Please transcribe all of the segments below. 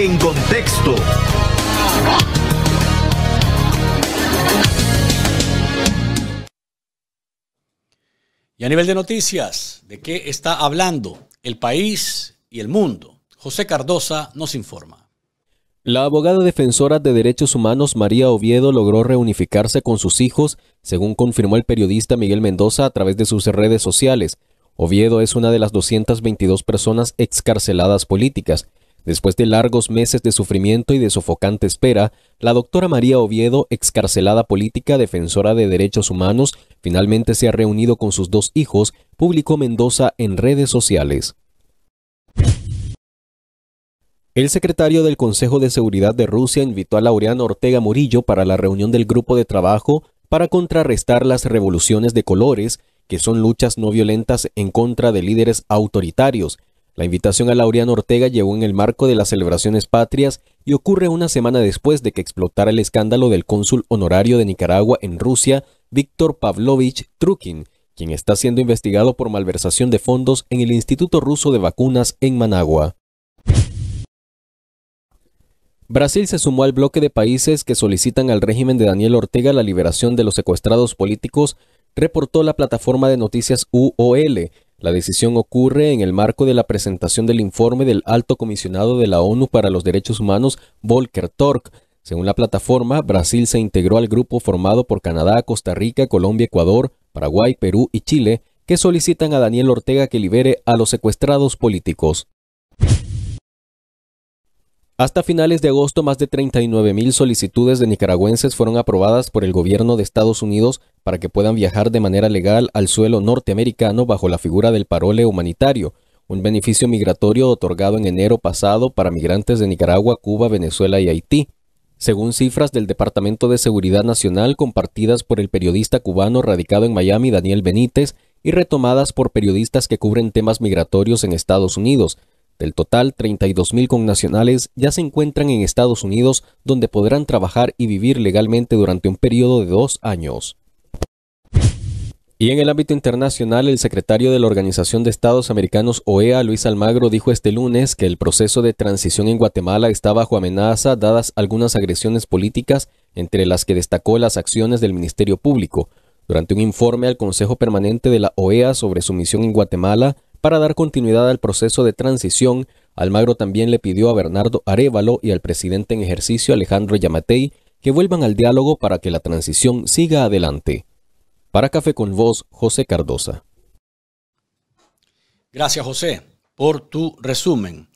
En contexto. Y a nivel de noticias, ¿de qué está hablando el país y el mundo? José Cardosa nos informa. La abogada defensora de derechos humanos María Oviedo logró reunificarse con sus hijos, según confirmó el periodista Miguel Mendoza a través de sus redes sociales. Oviedo es una de las 222 personas excarceladas políticas, Después de largos meses de sufrimiento y de sofocante espera, la doctora María Oviedo, excarcelada política defensora de derechos humanos, finalmente se ha reunido con sus dos hijos, publicó Mendoza en redes sociales. El secretario del Consejo de Seguridad de Rusia invitó a Laureano Ortega Murillo para la reunión del grupo de trabajo para contrarrestar las revoluciones de colores, que son luchas no violentas en contra de líderes autoritarios, la invitación a Laureano Ortega llegó en el marco de las celebraciones patrias y ocurre una semana después de que explotara el escándalo del cónsul honorario de Nicaragua en Rusia, Víctor Pavlovich Trukin, quien está siendo investigado por malversación de fondos en el Instituto Ruso de Vacunas en Managua. Brasil se sumó al bloque de países que solicitan al régimen de Daniel Ortega la liberación de los secuestrados políticos, reportó la plataforma de noticias UOL, la decisión ocurre en el marco de la presentación del informe del alto comisionado de la ONU para los Derechos Humanos, Volker Torque. Según la plataforma, Brasil se integró al grupo formado por Canadá, Costa Rica, Colombia, Ecuador, Paraguay, Perú y Chile, que solicitan a Daniel Ortega que libere a los secuestrados políticos. Hasta finales de agosto, más de 39.000 solicitudes de nicaragüenses fueron aprobadas por el gobierno de Estados Unidos para que puedan viajar de manera legal al suelo norteamericano bajo la figura del parole humanitario, un beneficio migratorio otorgado en enero pasado para migrantes de Nicaragua, Cuba, Venezuela y Haití. Según cifras del Departamento de Seguridad Nacional compartidas por el periodista cubano radicado en Miami Daniel Benítez y retomadas por periodistas que cubren temas migratorios en Estados Unidos, del total, 32.000 connacionales ya se encuentran en Estados Unidos, donde podrán trabajar y vivir legalmente durante un periodo de dos años. Y en el ámbito internacional, el secretario de la Organización de Estados Americanos OEA, Luis Almagro, dijo este lunes que el proceso de transición en Guatemala está bajo amenaza dadas algunas agresiones políticas, entre las que destacó las acciones del Ministerio Público. Durante un informe al Consejo Permanente de la OEA sobre su misión en Guatemala, para dar continuidad al proceso de transición, Almagro también le pidió a Bernardo Arevalo y al presidente en ejercicio Alejandro Yamatei que vuelvan al diálogo para que la transición siga adelante. Para Café con Voz, José Cardosa. Gracias, José, por tu resumen.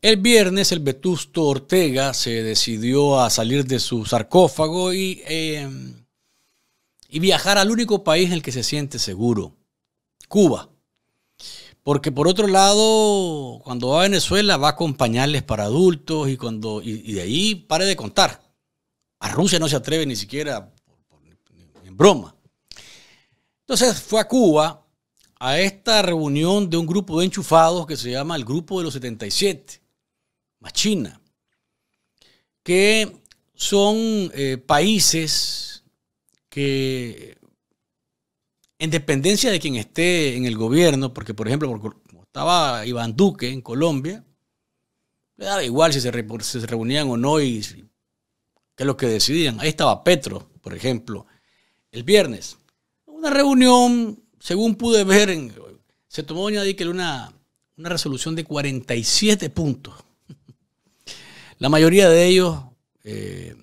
El viernes el vetusto Ortega se decidió a salir de su sarcófago y, em, y viajar al único país en el que se siente seguro, Cuba. Porque por otro lado, cuando va a Venezuela va a acompañarles para adultos y, cuando, de ahí pare de contar. A Rusia no se atreve ni siquiera en broma. Entonces fue a Cuba a esta reunión de un grupo de enchufados que se llama el Grupo de los 77, más China, que son eh, países que en dependencia de quien esté en el gobierno, porque por ejemplo, como estaba Iván Duque en Colombia, le daba igual si se, reunían o no y qué es lo que decidían. Ahí estaba Petro, por ejemplo, el viernes. Una reunión, según pude ver, se tomó, doña Díquel, una, resolución de 47 puntos. La mayoría de ellos... Eh,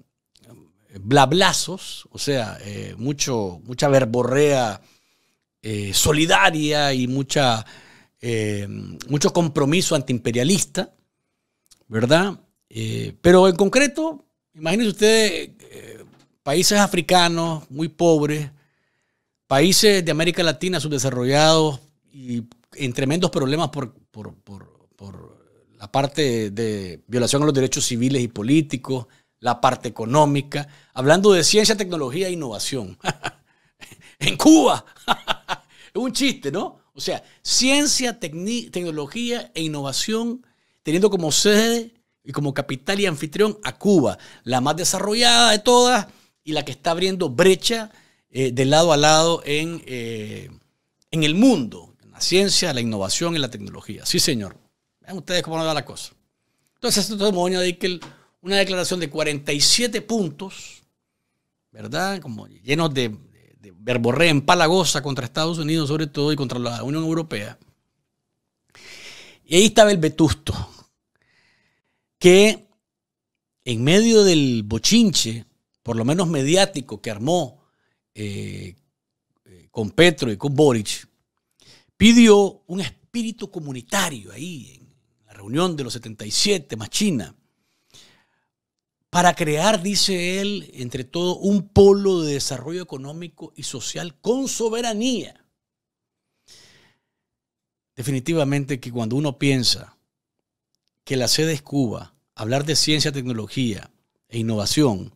blablazos, o sea, eh, mucho, mucha verborrea eh, solidaria y mucha, eh, mucho compromiso antiimperialista, ¿verdad? Eh, pero en concreto, imagínense ustedes países africanos muy pobres, países de América Latina subdesarrollados y en tremendos problemas por, por la parte de violación a los derechos civiles y políticos, la parte económica, hablando de ciencia, tecnología e innovación. en Cuba. es un chiste, ¿no? O sea, ciencia, tecnología e innovación teniendo como sede y como capital y anfitrión a Cuba, la más desarrollada de todas y la que está abriendo brecha eh, de lado a lado en, eh, en el mundo, en la ciencia, la innovación y la tecnología. Sí, señor. Vean ustedes cómo nos da la cosa. Entonces, este demonio de que una declaración de 47 puntos, ¿verdad? Como llenos de Verborré en Palagosa contra Estados Unidos sobre todo y contra la Unión Europea. Y ahí estaba el vetusto, que en medio del bochinche, por lo menos mediático, que armó eh, eh, con Petro y con Boric, pidió un espíritu comunitario ahí, en la reunión de los 77 más China, para crear, dice él, entre todo, un polo de desarrollo económico y social con soberanía. Definitivamente que cuando uno piensa que la sede es Cuba, hablar de ciencia, tecnología e innovación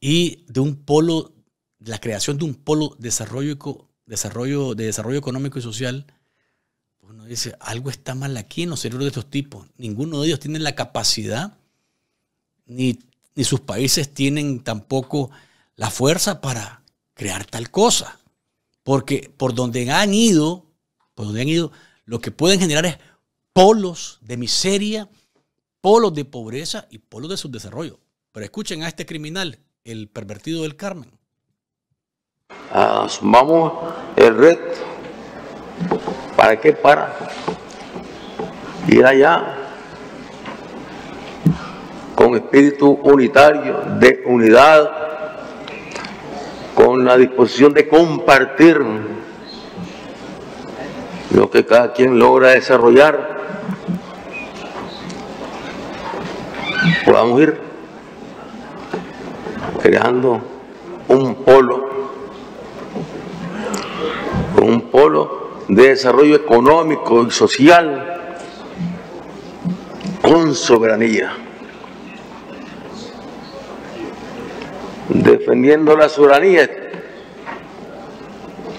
y de un polo, la creación de un polo de desarrollo, desarrollo, de desarrollo económico y social, pues uno dice, algo está mal aquí en los cerebros de estos tipos. Ninguno de ellos tiene la capacidad ni ni sus países tienen tampoco la fuerza para crear tal cosa. Porque por donde han ido, por donde han ido, lo que pueden generar es polos de miseria, polos de pobreza y polos de subdesarrollo. Pero escuchen a este criminal, el pervertido del Carmen. Asumamos ah, el reto. ¿Para qué? Para ir allá con espíritu unitario, de unidad, con la disposición de compartir lo que cada quien logra desarrollar, podamos ir creando un polo, un polo de desarrollo económico y social con soberanía. defendiendo la soberanía,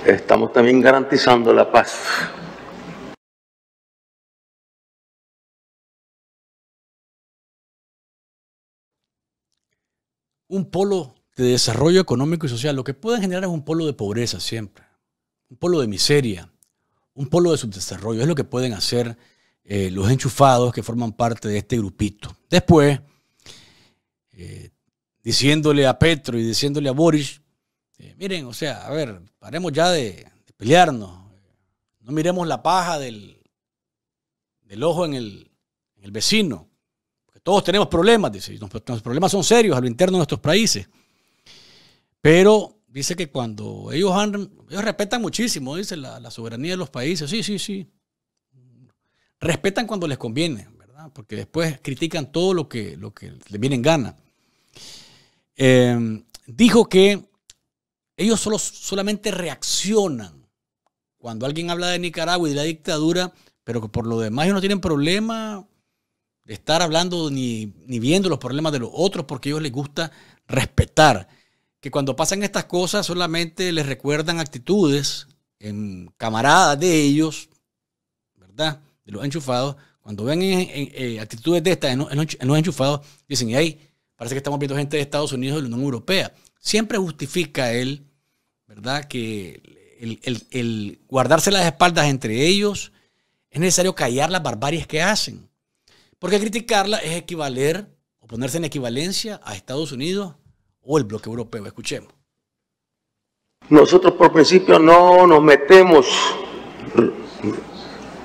estamos también garantizando la paz. Un polo de desarrollo económico y social, lo que pueden generar es un polo de pobreza siempre, un polo de miseria, un polo de subdesarrollo. Es lo que pueden hacer eh, los enchufados que forman parte de este grupito. Después, eh, diciéndole a Petro y diciéndole a Boris, eh, miren, o sea, a ver, paremos ya de, pelearnos, no miremos la paja del, del ojo en el, vecino, porque todos tenemos problemas, dice, los problemas son serios a lo interno de nuestros países, pero dice que cuando ellos han, ellos respetan muchísimo, dice, la, soberanía de los países, sí, sí, sí, respetan cuando les conviene, ¿verdad? Porque después critican todo lo que, lo que les viene en gana. Em, dijo que ellos solo, solamente reaccionan cuando alguien habla de Nicaragua y de la dictadura, pero que por lo demás ellos no tienen problema de estar hablando ni, viendo los problemas de los otros porque a ellos les gusta respetar. Que cuando pasan estas cosas solamente les recuerdan actitudes en camaradas de ellos, ¿verdad? De los enchufados. Cuando ven eh, actitudes de estas en, los enchufados, dicen, ahí Parece que estamos viendo gente de Estados Unidos y de la Unión Europea. Siempre justifica él, ¿verdad?, que el, guardarse las espaldas entre ellos es necesario callar las barbaries que hacen. Porque criticarla es equivaler o ponerse en equivalencia a Estados Unidos o el bloque europeo. Escuchemos. Nosotros por principio no nos metemos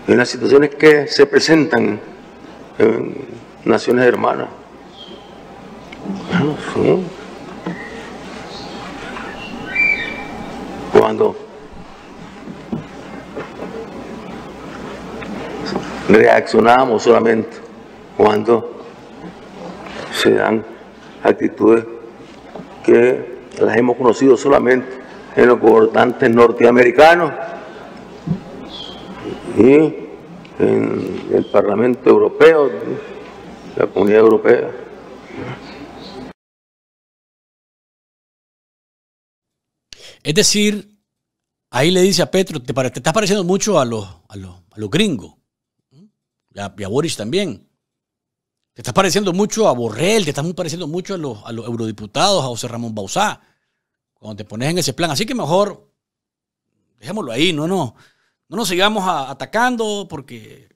en las situaciones que se presentan en naciones hermanas. Cuando reaccionamos solamente, cuando se dan actitudes que las hemos conocido solamente en los gobernantes norteamericanos y en el Parlamento Europeo, la Comunidad Europea. Es decir, ahí le dice a Petro, te, estás pareciendo mucho a los, los, gringos y a, Boris también. Te estás pareciendo mucho a Borrell, te estás pareciendo mucho a los, a los eurodiputados, a José Ramón Bauzá, cuando te pones en ese plan. Así que mejor dejémoslo ahí, no, no, no nos sigamos atacando porque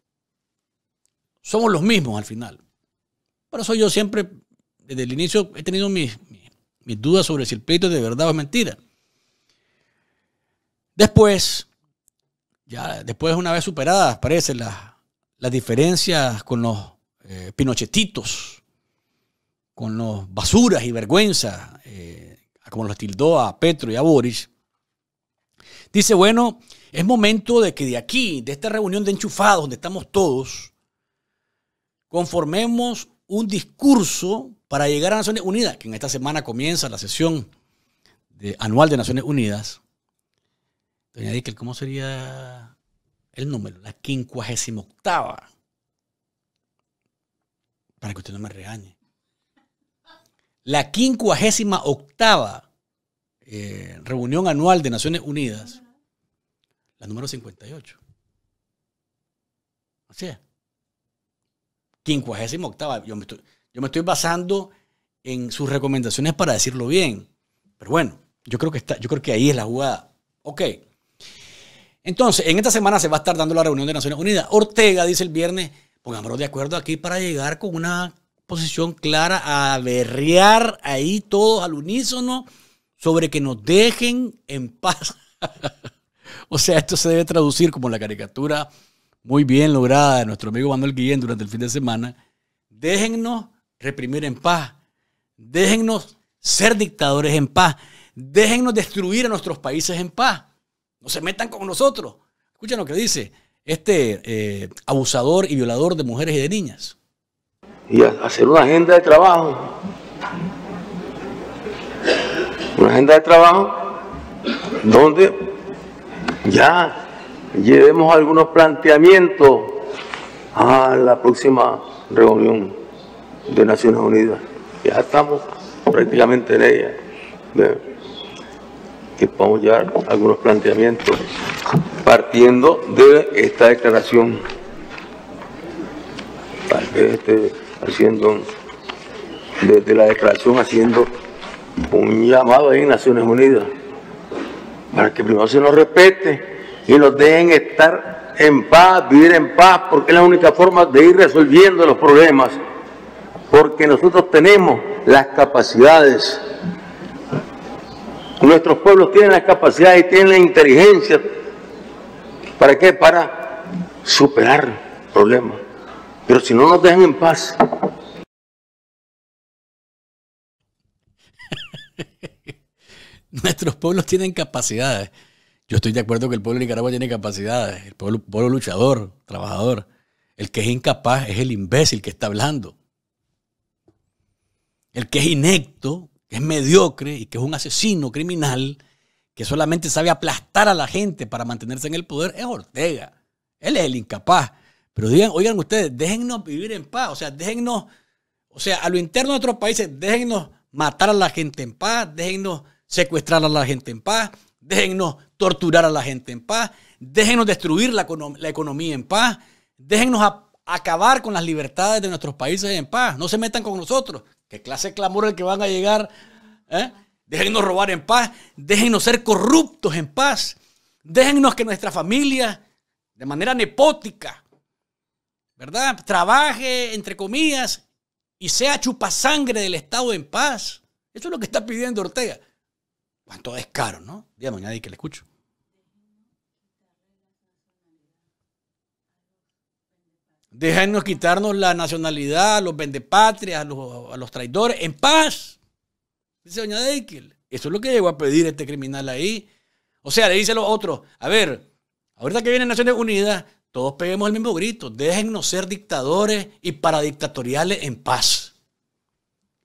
somos los mismos al final. Por eso yo siempre, desde el inicio, he tenido mis, dudas sobre si el pleito es de verdad o es mentira. Después, ya después una vez superadas, parece, las, diferencias con los eh, pinochetitos, con los basuras y vergüenzas, eh, como los tildó a Petro y a Boris, dice, bueno, es momento de que de aquí, de esta reunión de enchufados donde estamos todos, conformemos un discurso para llegar a Naciones Unidas, que en esta semana comienza la sesión anual de Naciones Unidas, Doña Dickel, ¿cómo sería el número? La quincuagésima octava. Para que usted no me regañe. La quincuagésima octava eh, reunión anual de Naciones Unidas. La número 58. O sea. Quincuagésima octava. Yo me estoy, yo me estoy basando en sus recomendaciones para decirlo bien. Pero bueno, yo creo que está, yo creo que ahí es la jugada. Ok, entonces, en esta semana se va a estar dando la reunión de Naciones Unidas. Ortega dice el viernes, pongámonos de acuerdo aquí para llegar con una posición clara a berrear ahí todos al unísono sobre que nos dejen en paz. o sea, esto se debe traducir como la caricatura muy bien lograda de nuestro amigo Manuel Guillén durante el fin de semana. Déjennos reprimir en paz. Déjennos ser dictadores en paz. Déjennos destruir a nuestros países en paz. No se metan con nosotros. Escuchen lo que dice este eh, abusador y violador de mujeres y de niñas. Y hacer una agenda de trabajo. Una agenda de trabajo donde ya llevemos algunos planteamientos a la próxima reunión de Naciones Unidas. Ya estamos prácticamente en ella que podamos llevar algunos planteamientos partiendo de esta declaración. Tal haciendo, desde la declaración haciendo un llamado ahí en Naciones Unidas para que primero se nos respete y nos dejen estar en paz, vivir en paz, porque es la única forma de ir resolviendo los problemas, porque nosotros tenemos las capacidades Nuestros pueblos tienen las capacidades y tienen la inteligencia. ¿Para qué? Para superar problemas. Pero si no nos dejan en paz. Nuestros pueblos tienen capacidades. Yo estoy de acuerdo que el pueblo de Nicaragua tiene capacidades. El pueblo, pueblo luchador, trabajador. El que es incapaz es el imbécil que está hablando. El que es inecto que es mediocre y que es un asesino criminal que solamente sabe aplastar a la gente para mantenerse en el poder, es Ortega. Él es el incapaz. Pero digan, oigan ustedes, déjennos vivir en paz. O sea, déjennos, o sea, a lo interno de otros países, déjennos matar a la gente en paz, déjennos secuestrar a la gente en paz, déjennos torturar a la gente en paz, déjennos destruir la, la economía en paz, déjennos acabar con las libertades de nuestros países en paz, no se metan con nosotros. ¿Qué clase de clamor el que van a llegar? ¿eh? Déjennos robar en paz, déjennos ser corruptos en paz, déjennos que nuestra familia, de manera nepótica, ¿verdad? Trabaje, entre comillas, y sea chupasangre del Estado en paz. Eso es lo que está pidiendo Ortega. Cuánto caro, ¿no? mañana nadie que le escucho. Déjennos quitarnos la nacionalidad, los vendepatrias, a los, a los traidores, en paz. Dice doña Deikel. Eso es lo que llegó a pedir este criminal ahí. O sea, le dice a los otros, a ver, ahorita que vienen Naciones Unidas, todos peguemos el mismo grito. Déjennos ser dictadores y paradictatoriales en paz.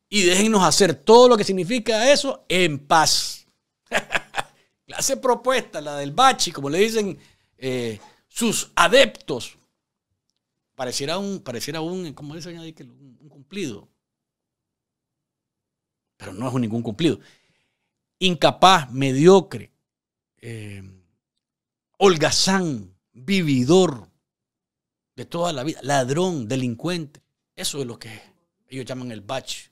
Y déjennos hacer todo lo que significa eso en paz. Clase propuesta, la del bachi, como le dicen eh, sus adeptos. Pareciera un, pareciera un como un, cumplido. Pero no es ningún cumplido. Incapaz, mediocre, eh, holgazán, vividor de toda la vida, ladrón, delincuente. Eso es lo que ellos llaman el batch.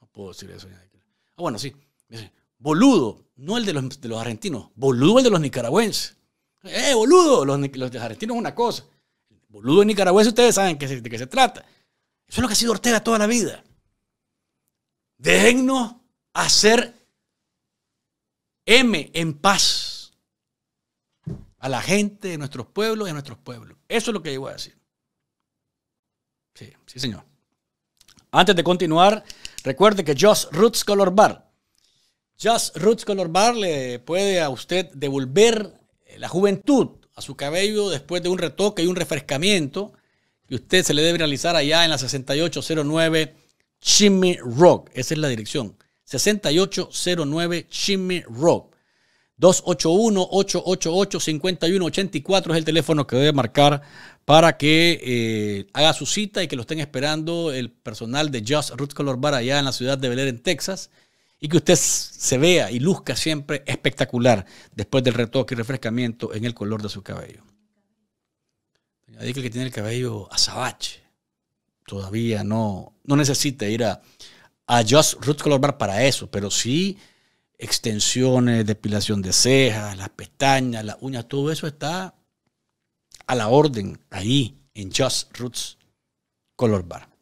No puedo decir eso. Ah, bueno, sí. Boludo, no el de los, de los argentinos, boludo el de los nicaragüenses. ¡Eh, boludo! Los, los argentinos es una cosa. Boludo nicaragüense, ustedes saben que, de qué se trata. Eso es lo que ha sido Ortega toda la vida. Déjennos hacer M en paz a la gente de nuestros pueblos y a nuestros pueblos. Eso es lo que yo voy a decir. Sí, sí, señor. Antes de continuar, recuerde que Just Roots Color Bar. Just Roots Color Bar le puede a usted devolver la juventud a su cabello después de un retoque y un refrescamiento que usted se le debe realizar allá en la 6809 Chimmy Rock. Esa es la dirección. 6809 Chimmy Rock. 281-888-5184 es el teléfono que debe marcar para que eh, haga su cita y que lo estén esperando el personal de Just Root Color Bar allá en la ciudad de Bel en Texas y que usted se vea y luzca siempre espectacular después del retoque y refrescamiento en el color de su cabello. Doña que tiene el cabello azabache, todavía no, no necesita ir a, Just Roots Color Bar para eso, pero sí extensiones, depilación de cejas, las pestañas, las uñas, todo eso está a la orden ahí en Just Roots Color Bar.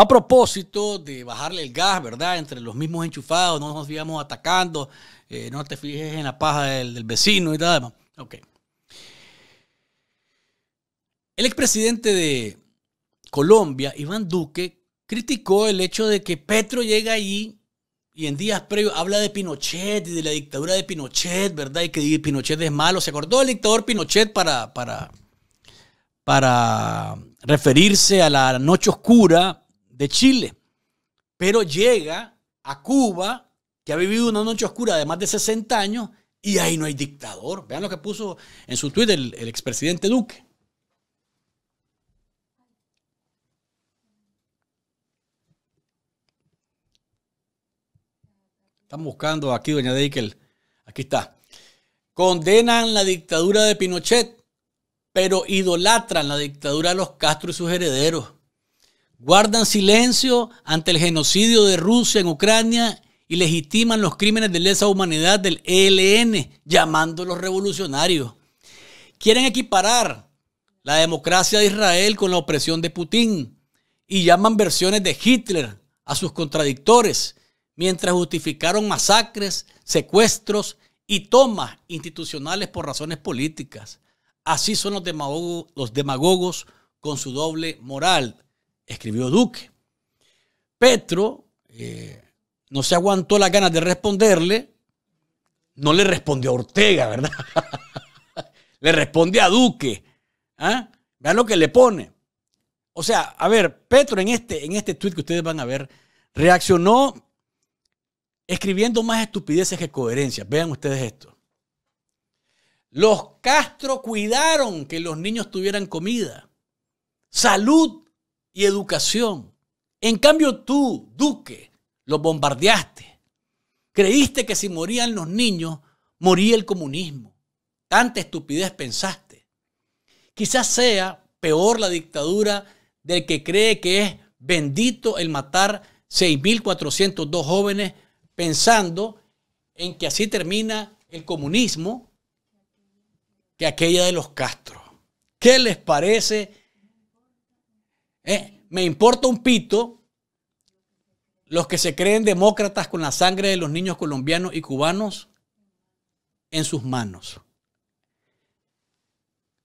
A propósito de bajarle el gas, ¿verdad? Entre los mismos enchufados, no nos digamos atacando, eh, no te fijes en la paja del, vecino y nada más. Ok. El expresidente de Colombia, Iván Duque, criticó el hecho de que Petro llega allí y en días previos habla de Pinochet y de la dictadura de Pinochet, ¿verdad? Y que Pinochet es malo. Se acordó el dictador Pinochet para, para, para referirse a la noche oscura de Chile, pero llega a Cuba, que ha vivido una noche oscura de más de 60 años, y ahí no hay dictador. Vean lo que puso en su Twitter el, expresidente Duque. Estamos buscando aquí, doña Deikel. Aquí está. Condenan la dictadura de Pinochet, pero idolatran la dictadura de los Castro y sus herederos guardan silencio ante el genocidio de Rusia en Ucrania y legitiman los crímenes de lesa humanidad del ELN, llamándolos revolucionarios. Quieren equiparar la democracia de Israel con la opresión de Putin y llaman versiones de Hitler a sus contradictores, mientras justificaron masacres, secuestros y tomas institucionales por razones políticas. Así son los demagogos, los demagogos con su doble moral, escribió Duque. Petro eh, no se aguantó las ganas de responderle, no le respondió a Ortega, ¿verdad? le responde a Duque. ¿ah? Vean lo que le pone. O sea, a ver, Petro en este, en este tweet que ustedes van a ver, reaccionó escribiendo más estupideces que coherencias. Vean ustedes esto. Los Castro cuidaron que los niños tuvieran comida, salud y educación. En cambio tú, Duque, lo bombardeaste. Creíste que si morían los niños, moría el comunismo. Tanta estupidez pensaste. Quizás sea peor la dictadura del que cree que es bendito el matar 6.402 jóvenes pensando en que así termina el comunismo que aquella de los Castro. ¿Qué les parece ¿Eh? Me importa un pito los que se creen demócratas con la sangre de los niños colombianos y cubanos en sus manos.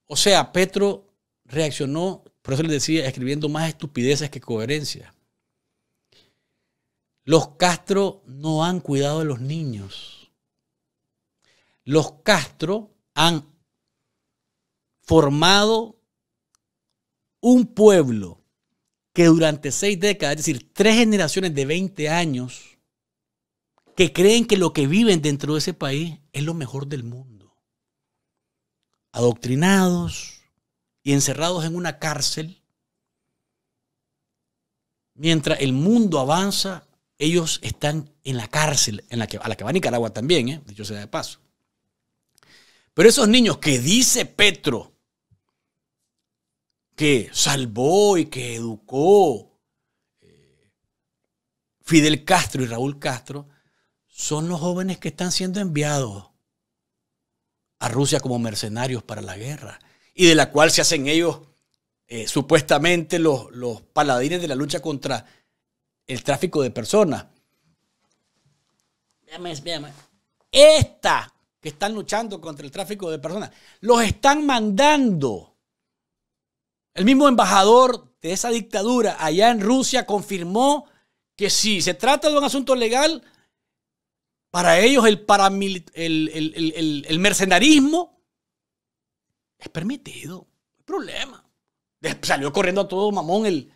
O sea, Petro reaccionó, por eso les decía, escribiendo más estupideces que coherencia. Los Castro no han cuidado a los niños. Los Castro han formado un pueblo que durante seis décadas, es decir, tres generaciones de 20 años, que creen que lo que viven dentro de ese país es lo mejor del mundo. Adoctrinados y encerrados en una cárcel, mientras el mundo avanza, ellos están en la cárcel, en la que, a la que va Nicaragua también, ¿eh? dicho sea de paso. Pero esos niños que dice Petro, que salvó y que educó eh, Fidel Castro y Raúl Castro son los jóvenes que están siendo enviados a Rusia como mercenarios para la guerra y de la cual se hacen ellos eh, supuestamente los, paladines de la lucha contra el tráfico de personas. Esta que están luchando contra el tráfico de personas, los están mandando el mismo embajador de esa dictadura allá en Rusia confirmó que si se trata de un asunto legal, para ellos el, mercenarismo es permitido. No problema. Salió corriendo a todo mamón el,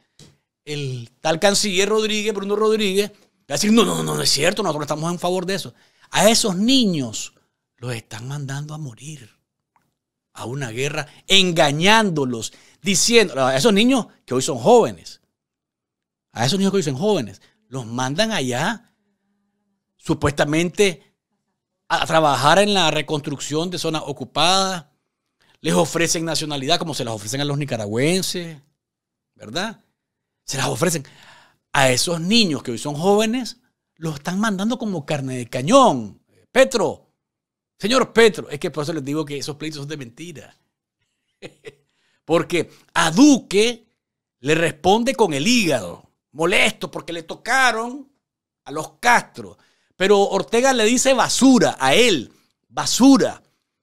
tal canciller Rodríguez, Bruno Rodríguez, a decir, no, no, no, no es cierto, nosotros estamos en favor de eso. A esos niños los están mandando a morir a una guerra, engañándolos, diciendo a esos niños que hoy son jóvenes, a esos niños que hoy son jóvenes, los mandan allá supuestamente a trabajar en la reconstrucción de zonas ocupadas, les ofrecen nacionalidad como se las ofrecen a los nicaragüenses, ¿verdad? Se las ofrecen. A esos niños que hoy son jóvenes, los están mandando como carne de cañón. Petro, señor Petro, es que por eso les digo que esos pleitos son de mentira. Porque a Duque le responde con el hígado, molesto porque le tocaron a los Castro. Pero Ortega le dice basura a él, basura,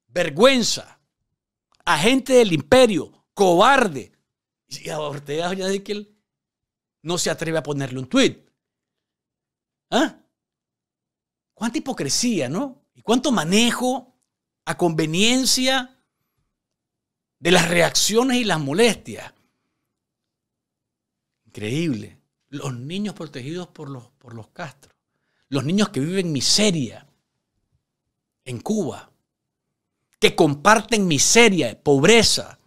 vergüenza, agente del imperio, cobarde. Y a Ortega ya dice que él no se atreve a ponerle un tuit. ¿Ah? ¿Cuánta hipocresía, no? ¿Y cuánto manejo a conveniencia de las reacciones y las molestias. Increíble. Los niños protegidos por los, por los castros. Los niños que viven miseria en Cuba. Que comparten miseria, pobreza,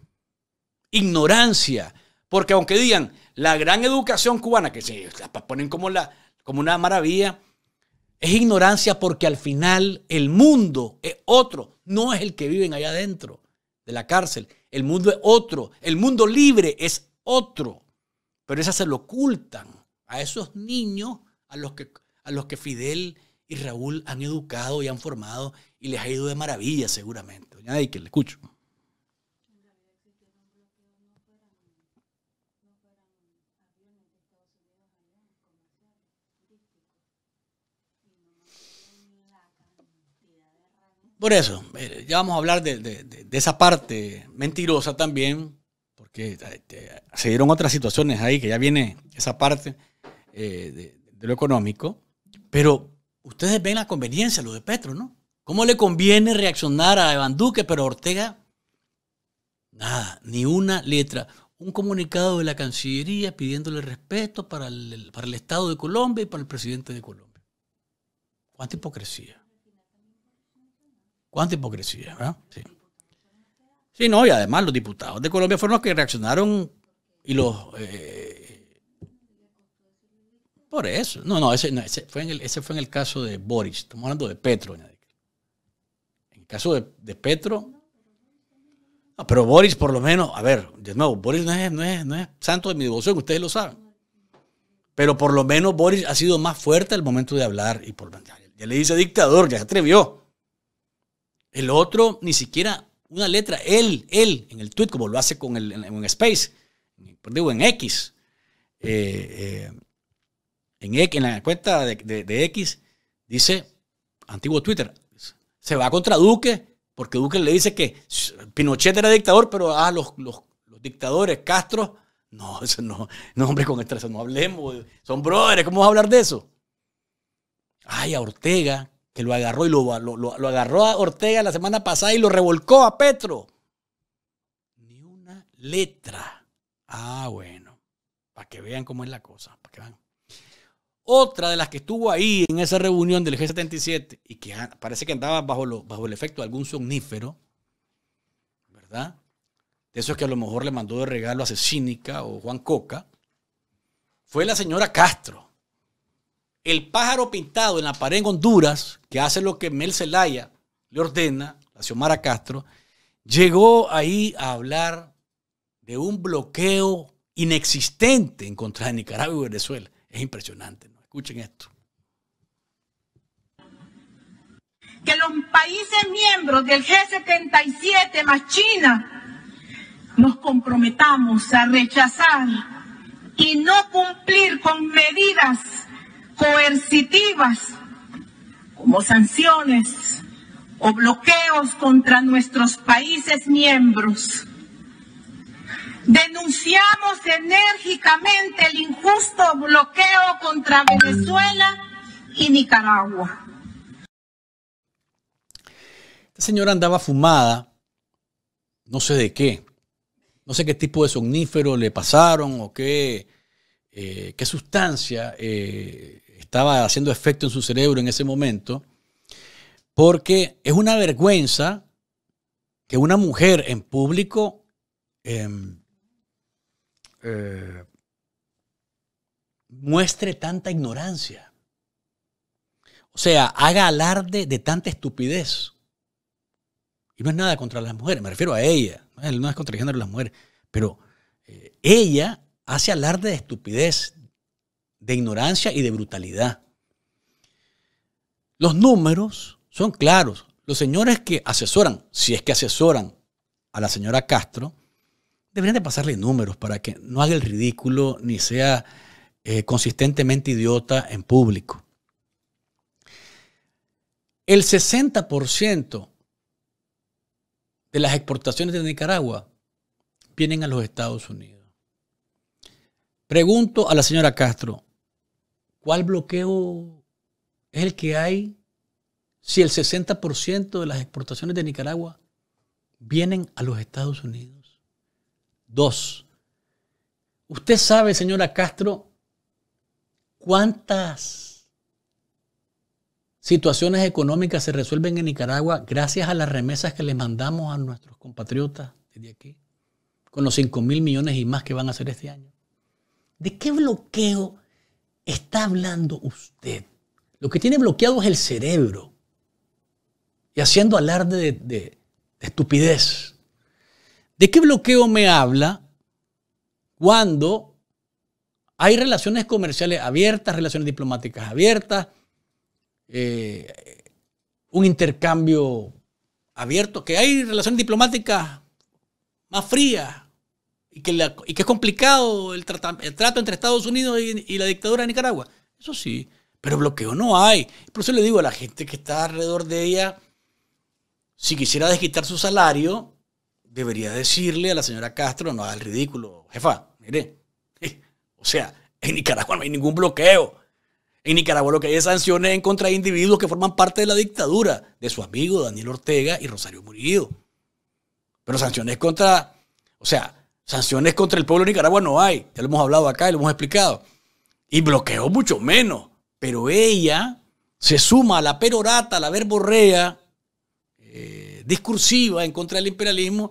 ignorancia. Porque aunque digan la gran educación cubana, que se la ponen como, la, como una maravilla, es ignorancia porque al final el mundo es otro, no es el que viven allá adentro de la cárcel, el mundo es otro. El mundo libre es otro. Pero esas se lo ocultan a esos niños a los que, a los que Fidel y Raúl han educado y han formado y les ha ido de maravilla seguramente. Doña que le escucho. Por eso, ya vamos a hablar de, esa parte mentirosa también, porque este, se dieron otras situaciones ahí, que ya viene esa parte eh, de, lo económico, pero ustedes ven la conveniencia, lo de Petro, ¿no? ¿Cómo le conviene reaccionar a Evan Duque, pero Ortega? Nada, ni una letra. Un comunicado de la Cancillería pidiéndole respeto para el Estado de Colombia y para el presidente de Colombia. ¿Cuánta hipocresía? Cuánta hipocresía, ¿verdad? Sí. no, y además los diputados de Colombia fueron los que reaccionaron y los... Eh, por eso. No, no, ese, fue en el, ese fue en el caso de Boris. Estamos hablando de Petro. En el caso de, Petro... pero Boris por lo menos, a ver, de nuevo, Boris no es, santo de mi devoción, ustedes lo saben. Pero por lo menos Boris ha sido más fuerte al momento de hablar y por ya, ya le dice dictador, ya se atrevió. El otro, ni siquiera una letra, él, él, en el tweet, como lo hace con el, en, Space, digo, eh, eh, en X, en, la encuesta de, X, dice, antiguo Twitter, se va contra Duque, porque Duque le dice que Pinochet era dictador, pero ah, los, dictadores, Castro, no, no, no, hombre, con estrés, no hablemos, son brothers, ¿cómo vas a hablar de eso? Ay, a Ortega, que lo agarró y lo, lo, agarró a Ortega la semana pasada y lo revolcó a Petro. Ni una letra. Ah, bueno. Para que vean cómo es la cosa. Otra de las que estuvo ahí en esa reunión del G77 y que parece que andaba bajo, bajo el efecto de algún somnífero, ¿verdad? De esos que a lo mejor le mandó de regalo a Cecínica o Juan Coca, fue la señora Castro. El pájaro pintado en la pared en Honduras, que hace lo que Mel Zelaya le ordena, a Xiomara Castro, llegó ahí a hablar de un bloqueo inexistente en contra de Nicaragua y Venezuela. Es impresionante, ¿no? Escuchen esto. Que los países miembros del G77 más China nos comprometamos a rechazar y no cumplir con medidas coercitivas, como sanciones o bloqueos contra nuestros países miembros. Denunciamos enérgicamente el injusto bloqueo contra Venezuela y Nicaragua. Esta señora andaba fumada, no sé de qué, no sé qué tipo de somnífero le pasaron o qué, eh, qué sustancia eh, estaba haciendo efecto en su cerebro en ese momento, porque es una vergüenza que una mujer en público em, eh, muestre tanta ignorancia. O sea, haga alarde de tanta estupidez. Y no es nada contra las mujeres, me refiero a ella, no es contra el género de las mujeres, pero eh, ella hace alarde de estupidez, de ignorancia y de brutalidad. Los números son claros. Los señores que asesoran, si es que asesoran a la señora Castro, deberían de pasarle números para que no haga el ridículo ni sea eh, consistentemente idiota en público. El 60% de las exportaciones de Nicaragua vienen a los Estados Unidos. Pregunto a la señora Castro, ¿Cuál bloqueo es el que hay si el 60% de las exportaciones de Nicaragua vienen a los Estados Unidos? Dos, usted sabe, señora Castro, cuántas situaciones económicas se resuelven en Nicaragua gracias a las remesas que le mandamos a nuestros compatriotas desde aquí, con los 5 mil millones y más que van a hacer este año. ¿De qué bloqueo está hablando usted. Lo que tiene bloqueado es el cerebro y haciendo alarde de, estupidez. ¿De qué bloqueo me habla cuando hay relaciones comerciales abiertas, relaciones diplomáticas abiertas, eh, un intercambio abierto, que hay relaciones diplomáticas más frías, y que, es complicado el, trato entre Estados Unidos y, la dictadura de Nicaragua. Eso sí, pero bloqueo no hay. Por eso le digo a la gente que está alrededor de ella, si quisiera desquitar su salario, debería decirle a la señora Castro, no haga el ridículo, jefa, mire. O sea, en Nicaragua no hay ningún bloqueo. En Nicaragua lo que hay es sanciones en contra individuos que forman parte de la dictadura, de su amigo Daniel Ortega y Rosario Murillo. Pero sanciones contra, o sea, Sanciones contra el pueblo de Nicaragua no hay. Ya lo hemos hablado acá y lo hemos explicado. Y bloqueó mucho menos. Pero ella se suma a la perorata, a la verborrea eh, discursiva en contra del imperialismo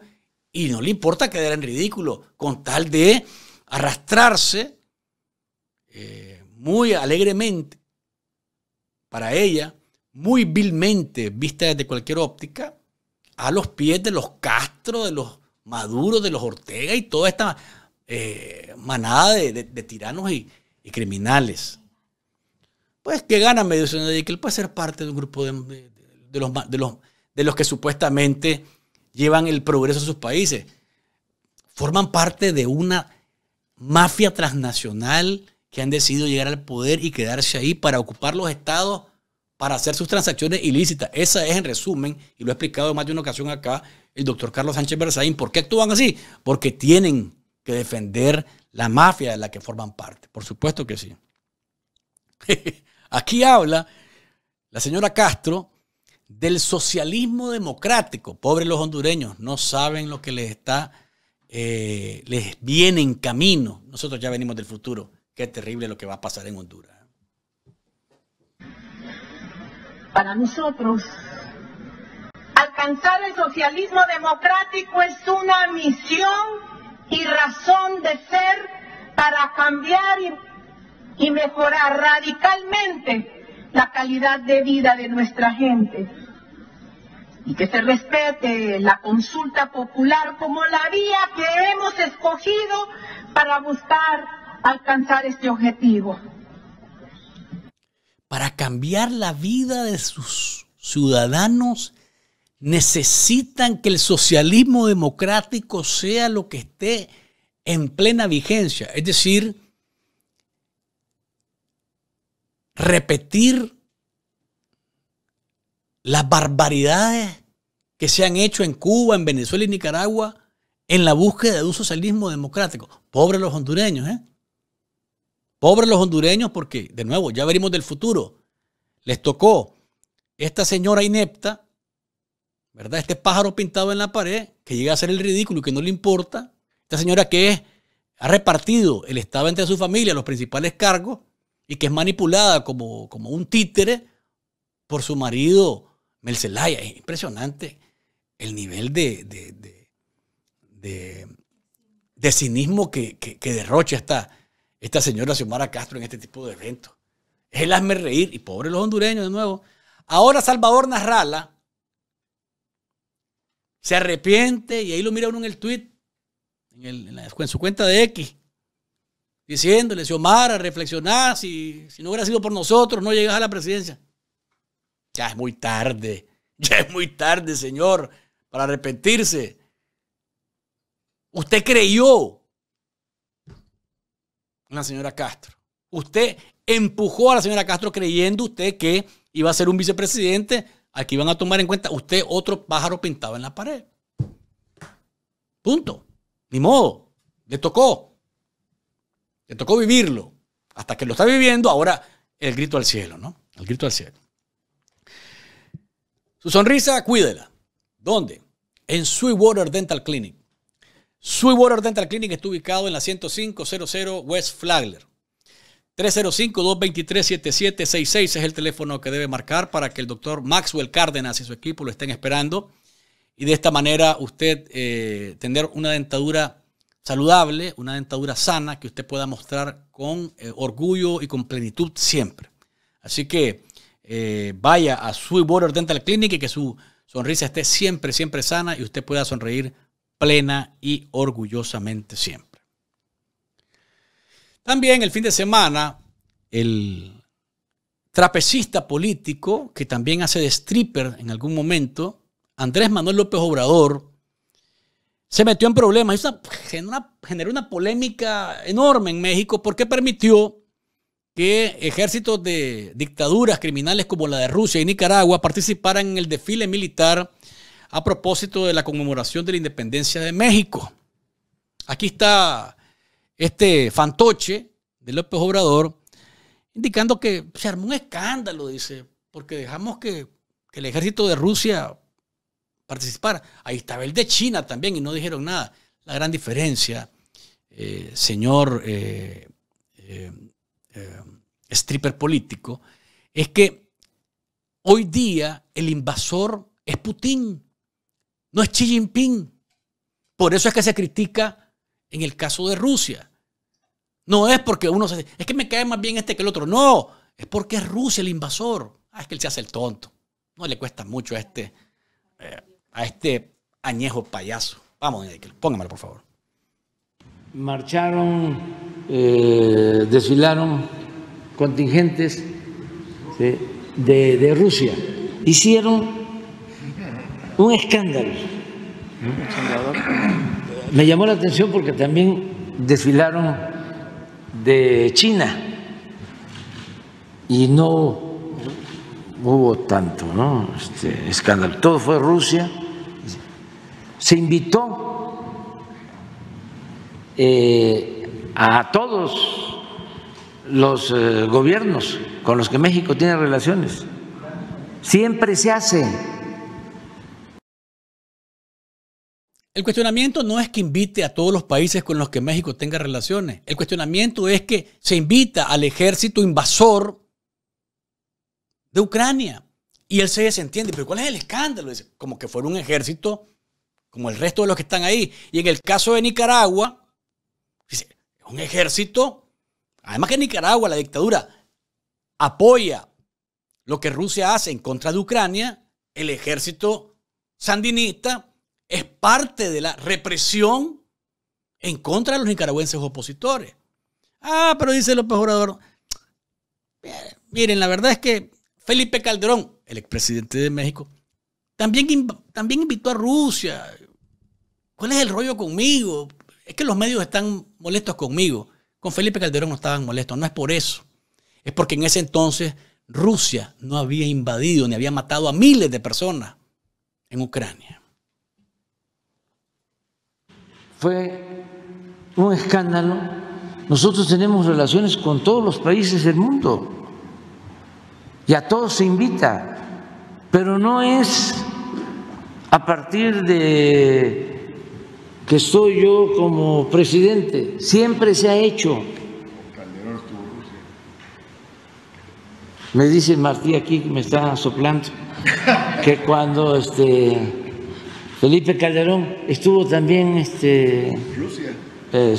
y no le importa quedar en ridículo con tal de arrastrarse eh, muy alegremente para ella, muy vilmente vista desde cualquier óptica, a los pies de los castros de los Maduro, de los Ortega y toda esta eh, manada de, tiranos y, criminales. Pues, ¿qué gana medio de que él puede ser parte de un grupo de, los, de, los, de los que supuestamente llevan el progreso a sus países? Forman parte de una mafia transnacional que han decidido llegar al poder y quedarse ahí para ocupar los estados para hacer sus transacciones ilícitas. Esa es en resumen, y lo he explicado en más de una ocasión acá, el doctor Carlos Sánchez Berzaín. ¿Por qué actúan así? Porque tienen que defender la mafia de la que forman parte. Por supuesto que sí. Aquí habla la señora Castro del socialismo democrático. Pobres los hondureños, no saben lo que les está, eh, les viene en camino. Nosotros ya venimos del futuro. Qué terrible lo que va a pasar en Honduras. Para nosotros, alcanzar el socialismo democrático es una misión y razón de ser para cambiar y, mejorar radicalmente la calidad de vida de nuestra gente y que se respete la consulta popular como la vía que hemos escogido para buscar alcanzar este objetivo para cambiar la vida de sus ciudadanos, necesitan que el socialismo democrático sea lo que esté en plena vigencia, es decir, repetir las barbaridades que se han hecho en Cuba, en Venezuela y Nicaragua en la búsqueda de un socialismo democrático. Pobres los hondureños, ¿eh? Pobres los hondureños porque, de nuevo, ya veremos del futuro. Les tocó esta señora inepta, ¿verdad? Este pájaro pintado en la pared que llega a ser el ridículo y que no le importa. Esta señora que ha repartido el Estado entre su familia, los principales cargos, y que es manipulada como, como un títere por su marido Melcelaya. Es impresionante el nivel de, de, de, cinismo que, que derrocha esta esta señora Xiomara Castro en este tipo de eventos. Es el hazme reír, y pobres los hondureños de nuevo. Ahora Salvador Narrala se arrepiente y ahí lo mira uno en el tweet, en, su cuenta de X, diciéndole, Xiomara, reflexionar si, si no hubiera sido por nosotros, no llegas a la presidencia. Ya es muy tarde, ya es muy tarde, señor, para arrepentirse. Usted creyó la señora Castro. Usted empujó a la señora Castro creyendo usted que iba a ser un vicepresidente al que iban a tomar en cuenta usted otro pájaro pintado en la pared. Punto. Ni modo. Le tocó. Le tocó vivirlo. Hasta que lo está viviendo, ahora el grito al cielo, ¿no? El grito al cielo. Su sonrisa, cuídela. ¿Dónde? En Sweetwater Dental Clinic. Sweetwater Dental Clinic está ubicado en la 10500 West Flagler. 305-223-7766 es el teléfono que debe marcar para que el doctor Maxwell Cárdenas y su equipo lo estén esperando. Y de esta manera usted eh, tener una dentadura saludable, una dentadura sana que usted pueda mostrar con eh, orgullo y con plenitud siempre. Así que eh, vaya a Sweetwater Dental Clinic y que su sonrisa esté siempre, siempre sana y usted pueda sonreír plena y orgullosamente siempre. También el fin de semana, el trapecista político, que también hace de stripper en algún momento, Andrés Manuel López Obrador, se metió en problemas, una, generó una polémica enorme en México porque permitió que ejércitos de dictaduras criminales como la de Rusia y Nicaragua participaran en el desfile militar a propósito de la conmemoración de la independencia de México. Aquí está este fantoche de López Obrador indicando que se armó un escándalo, dice, porque dejamos que, el ejército de Rusia participara. Ahí estaba el de China también y no dijeron nada. La gran diferencia, eh, señor eh, eh, stripper político, es que hoy día el invasor es Putin. No es Xi Jinping. Por eso es que se critica en el caso de Rusia. No es porque uno se es que me cae más bien este que el otro. No, es porque es Rusia el invasor. Ah, es que él se hace el tonto. No le cuesta mucho a este, eh, a este añejo payaso. Vamos, póngamelo, por favor. Marcharon, eh, desfilaron contingentes de Rusia. Hicieron un escándalo. Me llamó la atención porque también desfilaron de China y no hubo tanto ¿no? Este, escándalo. Todo fue Rusia. Se invitó eh, a todos los eh, gobiernos con los que México tiene relaciones. Siempre se hace El cuestionamiento no es que invite a todos los países con los que México tenga relaciones. El cuestionamiento es que se invita al ejército invasor de Ucrania. Y él se desentiende. ¿Pero cuál es el escándalo? como que fuera un ejército como el resto de los que están ahí. Y en el caso de Nicaragua, un ejército. Además que Nicaragua, la dictadura, apoya lo que Rusia hace en contra de Ucrania, el ejército sandinista es parte de la represión en contra de los nicaragüenses opositores. Ah, pero dice López Obrador. Miren, la verdad es que Felipe Calderón, el expresidente de México, también, también invitó a Rusia. ¿Cuál es el rollo conmigo? Es que los medios están molestos conmigo. Con Felipe Calderón no estaban molestos. No es por eso. Es porque en ese entonces Rusia no había invadido ni había matado a miles de personas en Ucrania fue un escándalo. Nosotros tenemos relaciones con todos los países del mundo y a todos se invita, pero no es a partir de que soy yo como presidente, siempre se ha hecho. Me dice Martí aquí, que me está soplando, que cuando este Felipe Calderón estuvo también este Rusia. Eh,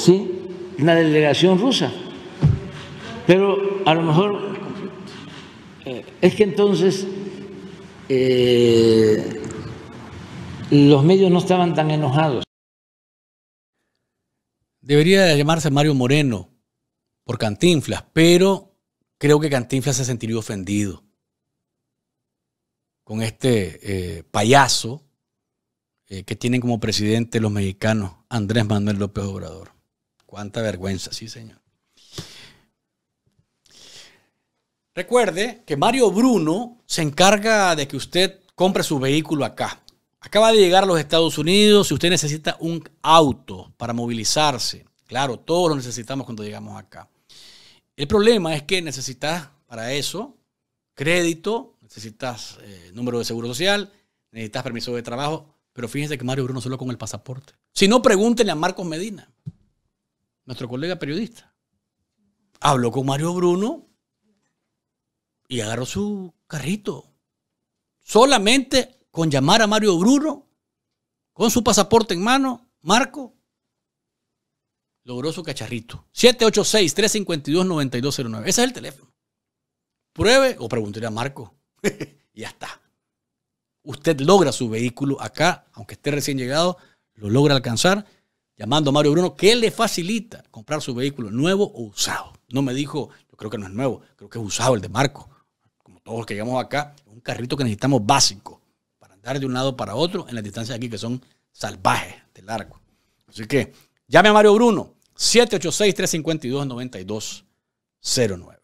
una delegación rusa. Pero a lo mejor eh, es que entonces eh, los medios no estaban tan enojados. Debería llamarse Mario Moreno por Cantinflas, pero creo que Cantinflas se sentiría ofendido con este payaso eh, que tienen como presidente los mexicanos Andrés Manuel López Obrador. Cuánta vergüenza, sí señor. Recuerde que Mario Bruno se encarga de que usted compre su vehículo acá. Acaba de llegar a los Estados Unidos. y usted necesita un auto para movilizarse, claro, todos lo necesitamos cuando llegamos acá. El problema es que necesitas para eso crédito, necesitas eh, número de seguro social, necesitas permiso de trabajo, pero fíjense que Mario Bruno solo con el pasaporte. Si no, pregúntenle a Marcos Medina, nuestro colega periodista. Habló con Mario Bruno y agarró su carrito. Solamente con llamar a Mario Bruno, con su pasaporte en mano, Marco, logró su cacharrito. 786-352-9209. Ese es el teléfono. Pruebe o pregúntele a Marco. ya está usted logra su vehículo acá, aunque esté recién llegado, lo logra alcanzar llamando a Mario Bruno, que le facilita comprar su vehículo nuevo o usado. No me dijo, yo creo que no es nuevo, creo que es usado el de Marco. Como todos los que llegamos acá, un carrito que necesitamos básico para andar de un lado para otro en las distancias aquí que son salvajes de largo. Así que llame a Mario Bruno, 786-352-9209.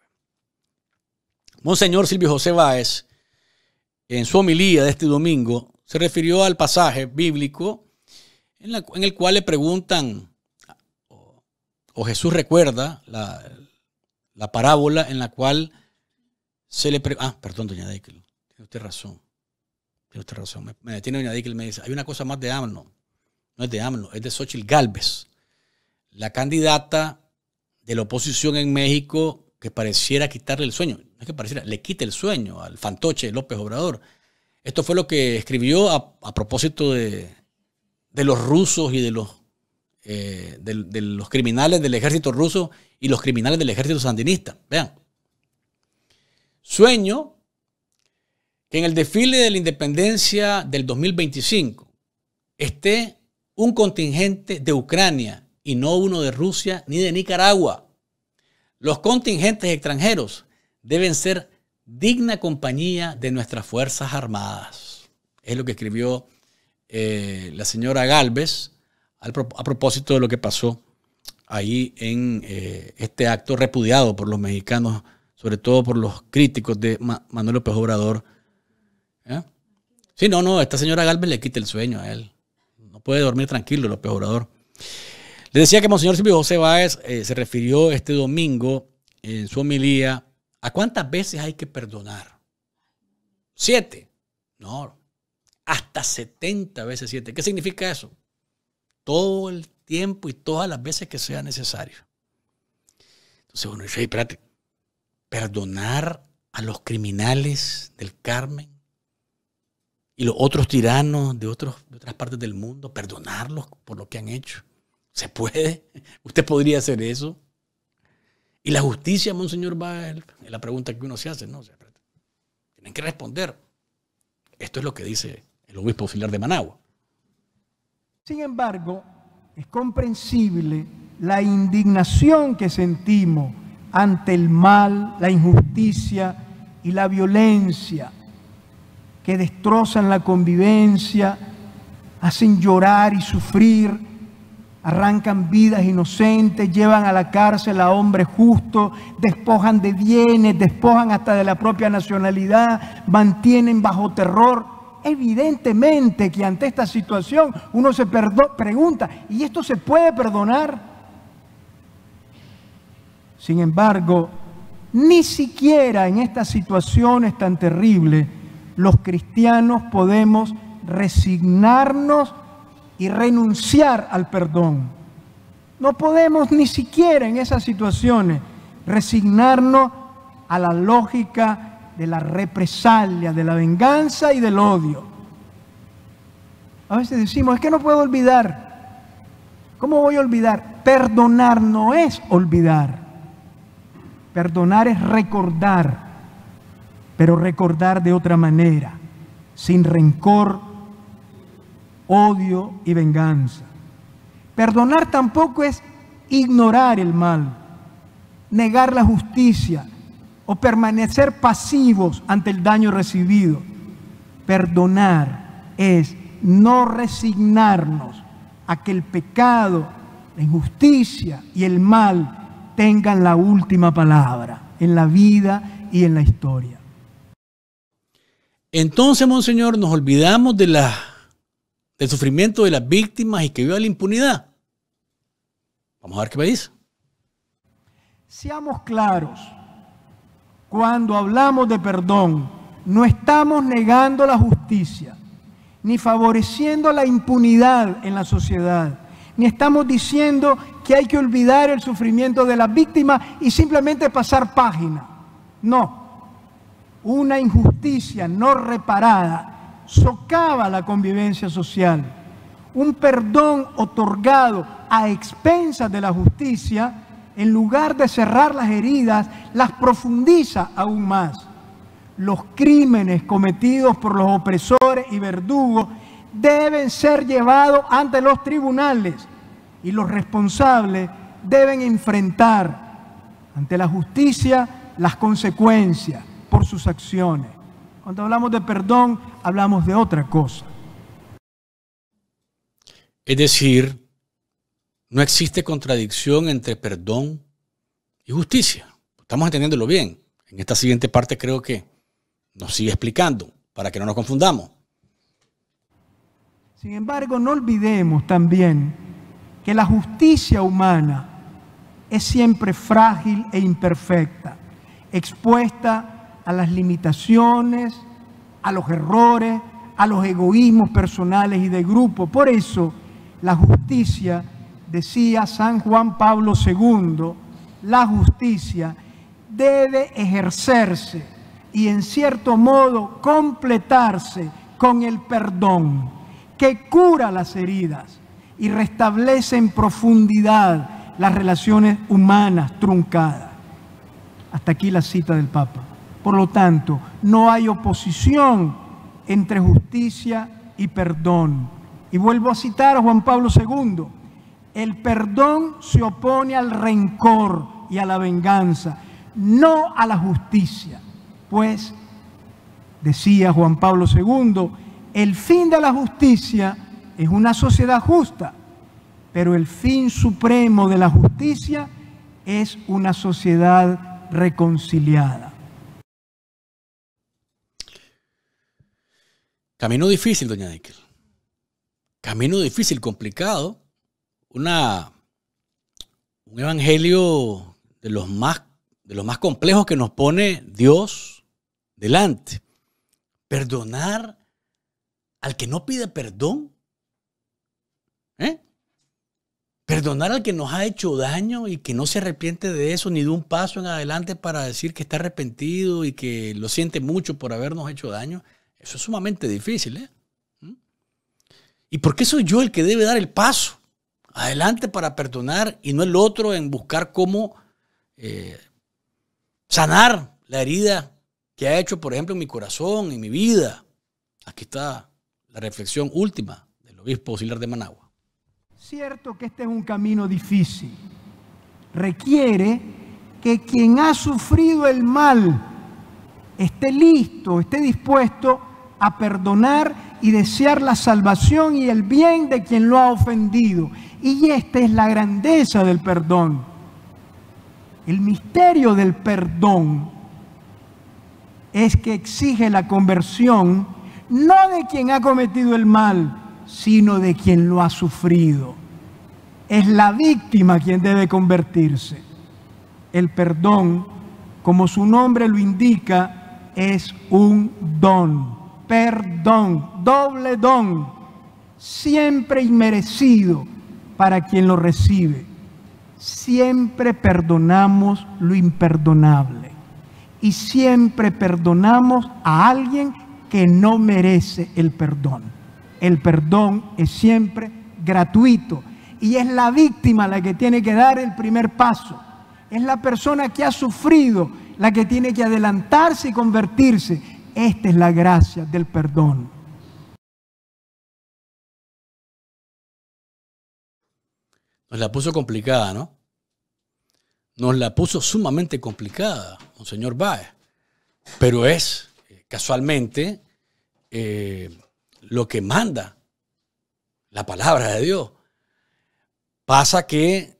Monseñor Silvio José Báez en su homilía de este domingo, se refirió al pasaje bíblico en, el cual le preguntan, o, Jesús recuerda la, parábola en la cual se le pregunta, ah, perdón, doña Deikel, tiene usted razón, tiene usted razón, me, detiene doña Deikel, me dice, hay una cosa más de AMLO, no es de AMLO, es de Xochitl Galvez, la candidata de la oposición en México que pareciera quitarle el sueño que pareciera, le quite el sueño al fantoche López Obrador. Esto fue lo que escribió a, propósito de, los rusos y de los, eh, de los criminales del ejército ruso y los criminales del ejército sandinista. Vean. Sueño que en el desfile de la independencia del 2025 esté un contingente de Ucrania y no uno de Rusia ni de Nicaragua. Los contingentes extranjeros deben ser digna compañía de nuestras Fuerzas Armadas. Es lo que escribió eh, la señora Galvez a propósito de lo que pasó ahí en eh, este acto repudiado por los mexicanos, sobre todo por los críticos de Manuel López Obrador. ¿Eh? Sí, no, no, esta señora Galvez le quita el sueño a él. No puede dormir tranquilo López Obrador. Le decía que Monseñor Silvio José Báez se refirió este domingo en su homilía ¿A cuántas veces hay que perdonar? ¿Siete? No, hasta 70 veces siete. ¿Qué significa eso? Todo el tiempo y todas las veces que sea necesario. Entonces uno dice, espérate, perdonar a los criminales del Carmen y los otros tiranos de, de otras partes del mundo, perdonarlos por lo que han hecho. ¿Se puede? ¿Usted podría hacer eso? ¿Y la justicia, Monseñor Bael? Es la pregunta que uno se hace, ¿no? tienen que responder. Esto es lo que dice el obispo auxiliar de Managua. Sin embargo, es comprensible la indignación que sentimos ante el mal, la injusticia y la violencia que destrozan la convivencia, hacen llorar y sufrir arrancan vidas inocentes, llevan a la cárcel a hombres justos, despojan de bienes, despojan hasta de la propia nacionalidad, mantienen bajo terror. Evidentemente que ante esta situación uno se pregunta, ¿y esto se puede perdonar? Sin embargo, ni siquiera en estas situaciones tan terribles los cristianos podemos resignarnos y renunciar al perdón. No podemos ni siquiera en esas situaciones resignarnos a la lógica de la represalia, de la venganza y del odio. A veces decimos, es que no puedo olvidar. ¿Cómo voy a olvidar? Perdonar no es olvidar. Perdonar es recordar, pero recordar de otra manera, sin rencor, odio y venganza. Perdonar tampoco es ignorar el mal, negar la justicia o permanecer pasivos ante el daño recibido. Perdonar es no resignarnos a que el pecado, la injusticia y el mal tengan la última palabra en la vida y en la historia. Entonces, Monseñor, nos olvidamos de la del sufrimiento de las víctimas y que viva la impunidad. Vamos a ver qué me dice. Seamos claros, cuando hablamos de perdón, no estamos negando la justicia, ni favoreciendo la impunidad en la sociedad, ni estamos diciendo que hay que olvidar el sufrimiento de las víctimas y simplemente pasar página. No, una injusticia no reparada socava la convivencia social. Un perdón otorgado a expensas de la justicia, en lugar de cerrar las heridas, las profundiza aún más. Los crímenes cometidos por los opresores y verdugos deben ser llevados ante los tribunales y los responsables deben enfrentar ante la justicia las consecuencias por sus acciones. Cuando hablamos de perdón, hablamos de otra cosa. Es decir, no existe contradicción entre perdón y justicia. Estamos entendiéndolo bien. En esta siguiente parte creo que nos sigue explicando para que no nos confundamos. Sin embargo, no olvidemos también que la justicia humana es siempre frágil e imperfecta, expuesta a a las limitaciones, a los errores, a los egoísmos personales y de grupo. Por eso la justicia, decía San Juan Pablo II, la justicia debe ejercerse y en cierto modo completarse con el perdón, que cura las heridas y restablece en profundidad las relaciones humanas truncadas. Hasta aquí la cita del Papa. Por lo tanto, no hay oposición entre justicia y perdón. Y vuelvo a citar a Juan Pablo II. El perdón se opone al rencor y a la venganza, no a la justicia. Pues, decía Juan Pablo II, el fin de la justicia es una sociedad justa, pero el fin supremo de la justicia es una sociedad reconciliada. Camino difícil, doña Nickel. Camino difícil, complicado. Una, un evangelio de los, más, de los más complejos que nos pone Dios delante. Perdonar al que no pide perdón. ¿Eh? Perdonar al que nos ha hecho daño y que no se arrepiente de eso ni de un paso en adelante para decir que está arrepentido y que lo siente mucho por habernos hecho daño. Eso es sumamente difícil, ¿eh? ¿Mm? ¿Y por qué soy yo el que debe dar el paso adelante para perdonar y no el otro en buscar cómo eh, sanar la herida que ha hecho, por ejemplo, en mi corazón, en mi vida? Aquí está la reflexión última del obispo auxiliar de Managua. Cierto que este es un camino difícil. Requiere que quien ha sufrido el mal esté listo, esté dispuesto a a perdonar y desear la salvación y el bien de quien lo ha ofendido. Y esta es la grandeza del perdón. El misterio del perdón es que exige la conversión no de quien ha cometido el mal, sino de quien lo ha sufrido. Es la víctima quien debe convertirse. El perdón, como su nombre lo indica, es un don perdón, doble don, siempre inmerecido para quien lo recibe. Siempre perdonamos lo imperdonable y siempre perdonamos a alguien que no merece el perdón. El perdón es siempre gratuito y es la víctima la que tiene que dar el primer paso. Es la persona que ha sufrido la que tiene que adelantarse y convertirse. Esta es la gracia del perdón. Nos la puso complicada, ¿no? Nos la puso sumamente complicada, señor Baez. Pero es, eh, casualmente, eh, lo que manda la palabra de Dios. Pasa que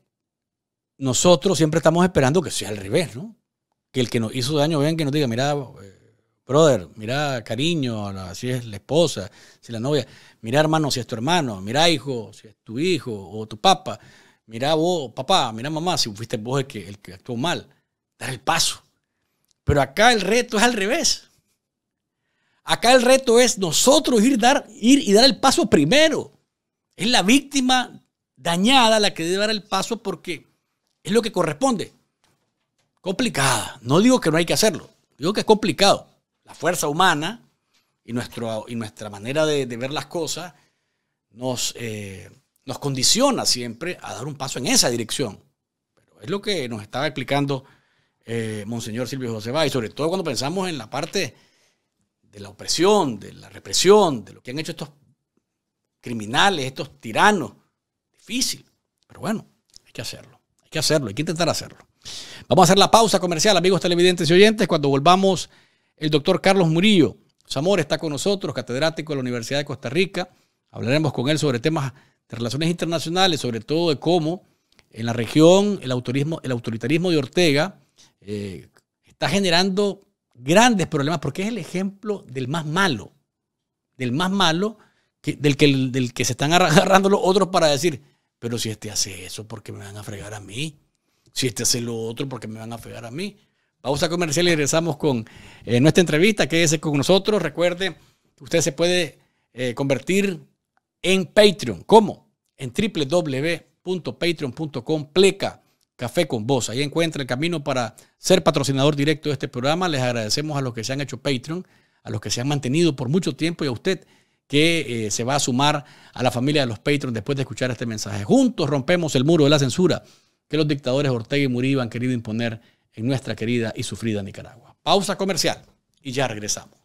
nosotros siempre estamos esperando que sea al revés, ¿no? Que el que nos hizo daño vean que nos diga, mira, eh, brother, mira, cariño, si es la esposa, si es la novia, mira, hermano, si es tu hermano, mira, hijo, si es tu hijo o tu papá, mira vos, papá, mira mamá, si fuiste vos el que, que actuó mal, dar el paso. Pero acá el reto es al revés. Acá el reto es nosotros ir, dar, ir y dar el paso primero. Es la víctima dañada la que debe dar el paso porque es lo que corresponde. Complicada. No digo que no hay que hacerlo. Digo que es complicado la fuerza humana y, nuestro, y nuestra manera de, ver las cosas nos, eh, nos condiciona siempre a dar un paso en esa dirección. Pero es lo que nos estaba explicando eh, Monseñor Silvio José y sobre todo cuando pensamos en la parte de la opresión, de la represión, de lo que han hecho estos criminales, estos tiranos. Difícil, pero bueno, hay que hacerlo, hay que hacerlo, hay que intentar hacerlo. Vamos a hacer la pausa comercial, amigos televidentes y oyentes, cuando volvamos... El doctor Carlos Murillo Zamora está con nosotros, catedrático de la Universidad de Costa Rica. Hablaremos con él sobre temas de relaciones internacionales, sobre todo de cómo en la región el, autorismo, el autoritarismo de Ortega eh, está generando grandes problemas porque es el ejemplo del más malo, del más malo que, del, que, del que se están agarrando los otros para decir, pero si este hace eso, porque me van a fregar a mí? Si este hace lo otro, porque me van a fregar a mí? Pausa comercial y regresamos con eh, nuestra entrevista. Quédese con nosotros. Recuerde usted se puede eh, convertir en Patreon. ¿Cómo? En www.patreon.com pleca café con vos. Ahí encuentra el camino para ser patrocinador directo de este programa. Les agradecemos a los que se han hecho Patreon, a los que se han mantenido por mucho tiempo y a usted que eh, se va a sumar a la familia de los Patreon después de escuchar este mensaje. Juntos rompemos el muro de la censura que los dictadores Ortega y Murillo han querido imponer en nuestra querida y sufrida Nicaragua. Pausa comercial y ya regresamos.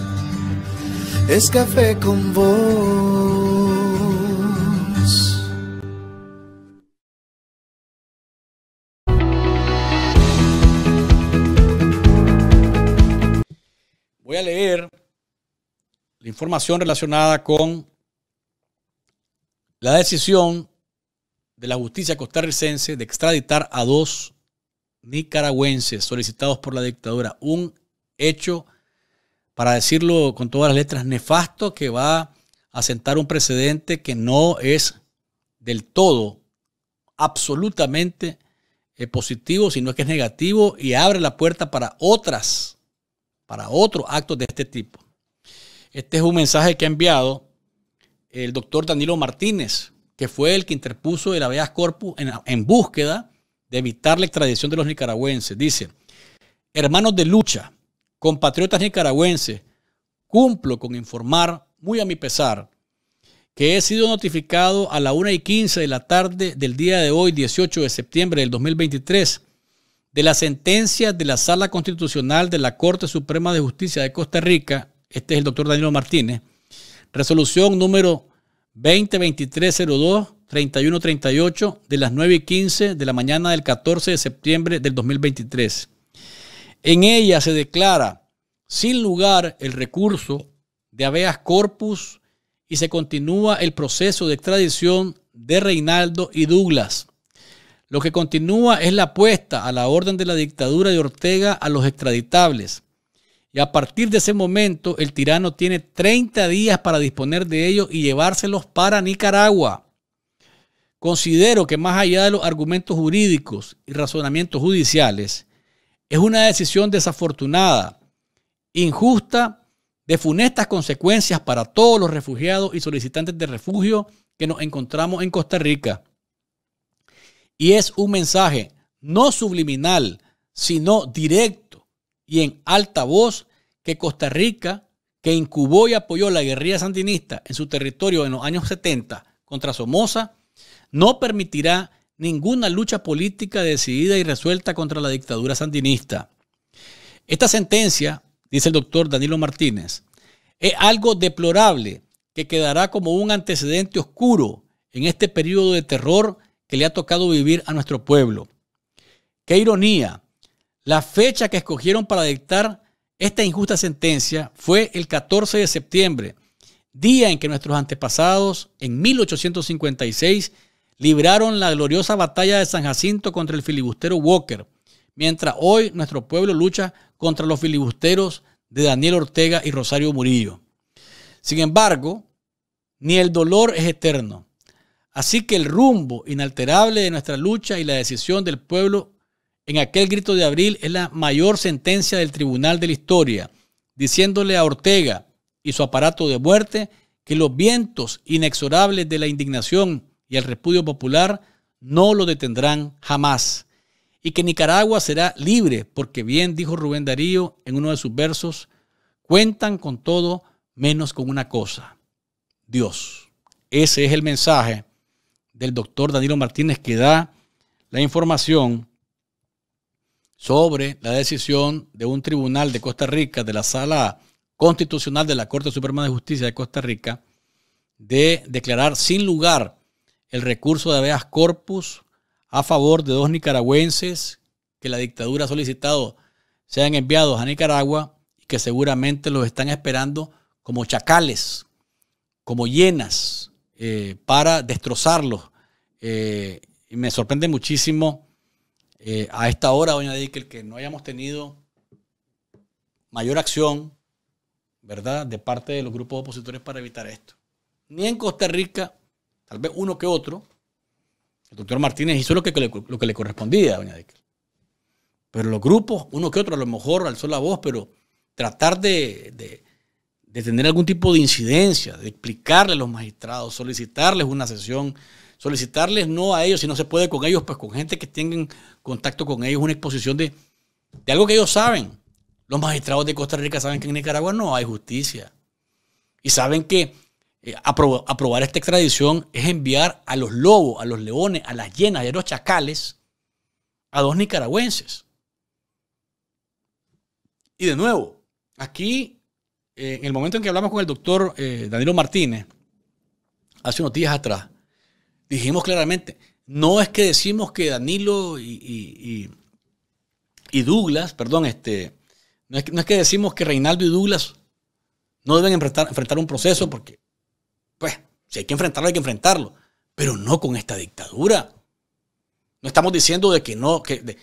es café con vos. Voy a leer la información relacionada con la decisión de la justicia costarricense de extraditar a dos nicaragüenses solicitados por la dictadura. Un hecho para decirlo con todas las letras, nefasto que va a sentar un precedente que no es del todo absolutamente eh, positivo, sino que es negativo y abre la puerta para otras, para otros actos de este tipo. Este es un mensaje que ha enviado el doctor Danilo Martínez, que fue el que interpuso el habeas corpus en, en búsqueda de evitar la extradición de los nicaragüenses. Dice, hermanos de lucha, compatriotas nicaragüenses, cumplo con informar, muy a mi pesar, que he sido notificado a la 1 y 15 de la tarde del día de hoy, 18 de septiembre del 2023, de la sentencia de la Sala Constitucional de la Corte Suprema de Justicia de Costa Rica, este es el doctor Danilo Martínez, resolución número 2023 3138 de las 9 y 15 de la mañana del 14 de septiembre del 2023 en ella se declara sin lugar el recurso de habeas corpus y se continúa el proceso de extradición de Reinaldo y Douglas. Lo que continúa es la apuesta a la orden de la dictadura de Ortega a los extraditables. Y a partir de ese momento, el tirano tiene 30 días para disponer de ellos y llevárselos para Nicaragua. Considero que más allá de los argumentos jurídicos y razonamientos judiciales, es una decisión desafortunada, injusta, de funestas consecuencias para todos los refugiados y solicitantes de refugio que nos encontramos en Costa Rica. Y es un mensaje no subliminal, sino directo y en alta voz que Costa Rica, que incubó y apoyó la guerrilla sandinista en su territorio en los años 70 contra Somoza, no permitirá ninguna lucha política decidida y resuelta contra la dictadura sandinista. Esta sentencia, dice el doctor Danilo Martínez, es algo deplorable que quedará como un antecedente oscuro en este periodo de terror que le ha tocado vivir a nuestro pueblo. Qué ironía. La fecha que escogieron para dictar esta injusta sentencia fue el 14 de septiembre, día en que nuestros antepasados, en 1856, libraron la gloriosa batalla de San Jacinto contra el filibustero Walker, mientras hoy nuestro pueblo lucha contra los filibusteros de Daniel Ortega y Rosario Murillo. Sin embargo, ni el dolor es eterno. Así que el rumbo inalterable de nuestra lucha y la decisión del pueblo en aquel grito de abril es la mayor sentencia del Tribunal de la Historia, diciéndole a Ortega y su aparato de muerte que los vientos inexorables de la indignación y el repudio popular no lo detendrán jamás. Y que Nicaragua será libre, porque bien dijo Rubén Darío en uno de sus versos, cuentan con todo menos con una cosa, Dios. Ese es el mensaje del doctor Danilo Martínez que da la información sobre la decisión de un tribunal de Costa Rica, de la sala constitucional de la Corte Suprema de Justicia de Costa Rica, de declarar sin lugar el recurso de habeas corpus a favor de dos nicaragüenses que la dictadura ha solicitado sean enviados a Nicaragua y que seguramente los están esperando como chacales, como llenas eh, para destrozarlos. Eh, y me sorprende muchísimo eh, a esta hora, doña Dickel, que no hayamos tenido mayor acción, ¿verdad?, de parte de los grupos opositores para evitar esto. Ni en Costa Rica, tal vez uno que otro, el doctor Martínez hizo lo que, le correspondía a doña Decker. Pero los grupos, uno que otro, a lo mejor alzó la voz, pero tratar de, tener algún tipo de incidencia, de explicarle a los magistrados, solicitarles una sesión, solicitarles no a ellos, si no se puede con ellos, pues con gente que tengan contacto con ellos, una exposición de, de algo que ellos saben. Los magistrados de Costa Rica saben que en Nicaragua no hay justicia. Y saben que eh, aprobar esta extradición es enviar a los lobos, a los leones, a las llenas, y a los chacales a dos nicaragüenses. Y de nuevo, aquí, eh, en el momento en que hablamos con el doctor eh, Danilo Martínez, hace unos días atrás, dijimos claramente, no es que decimos que Danilo y, y, Douglas, perdón, este, no es, que decimos que Reinaldo y Douglas no deben enfrentar un proceso porque pues si hay que enfrentarlo, hay que enfrentarlo, pero no con esta dictadura. No estamos diciendo de que no, que, de,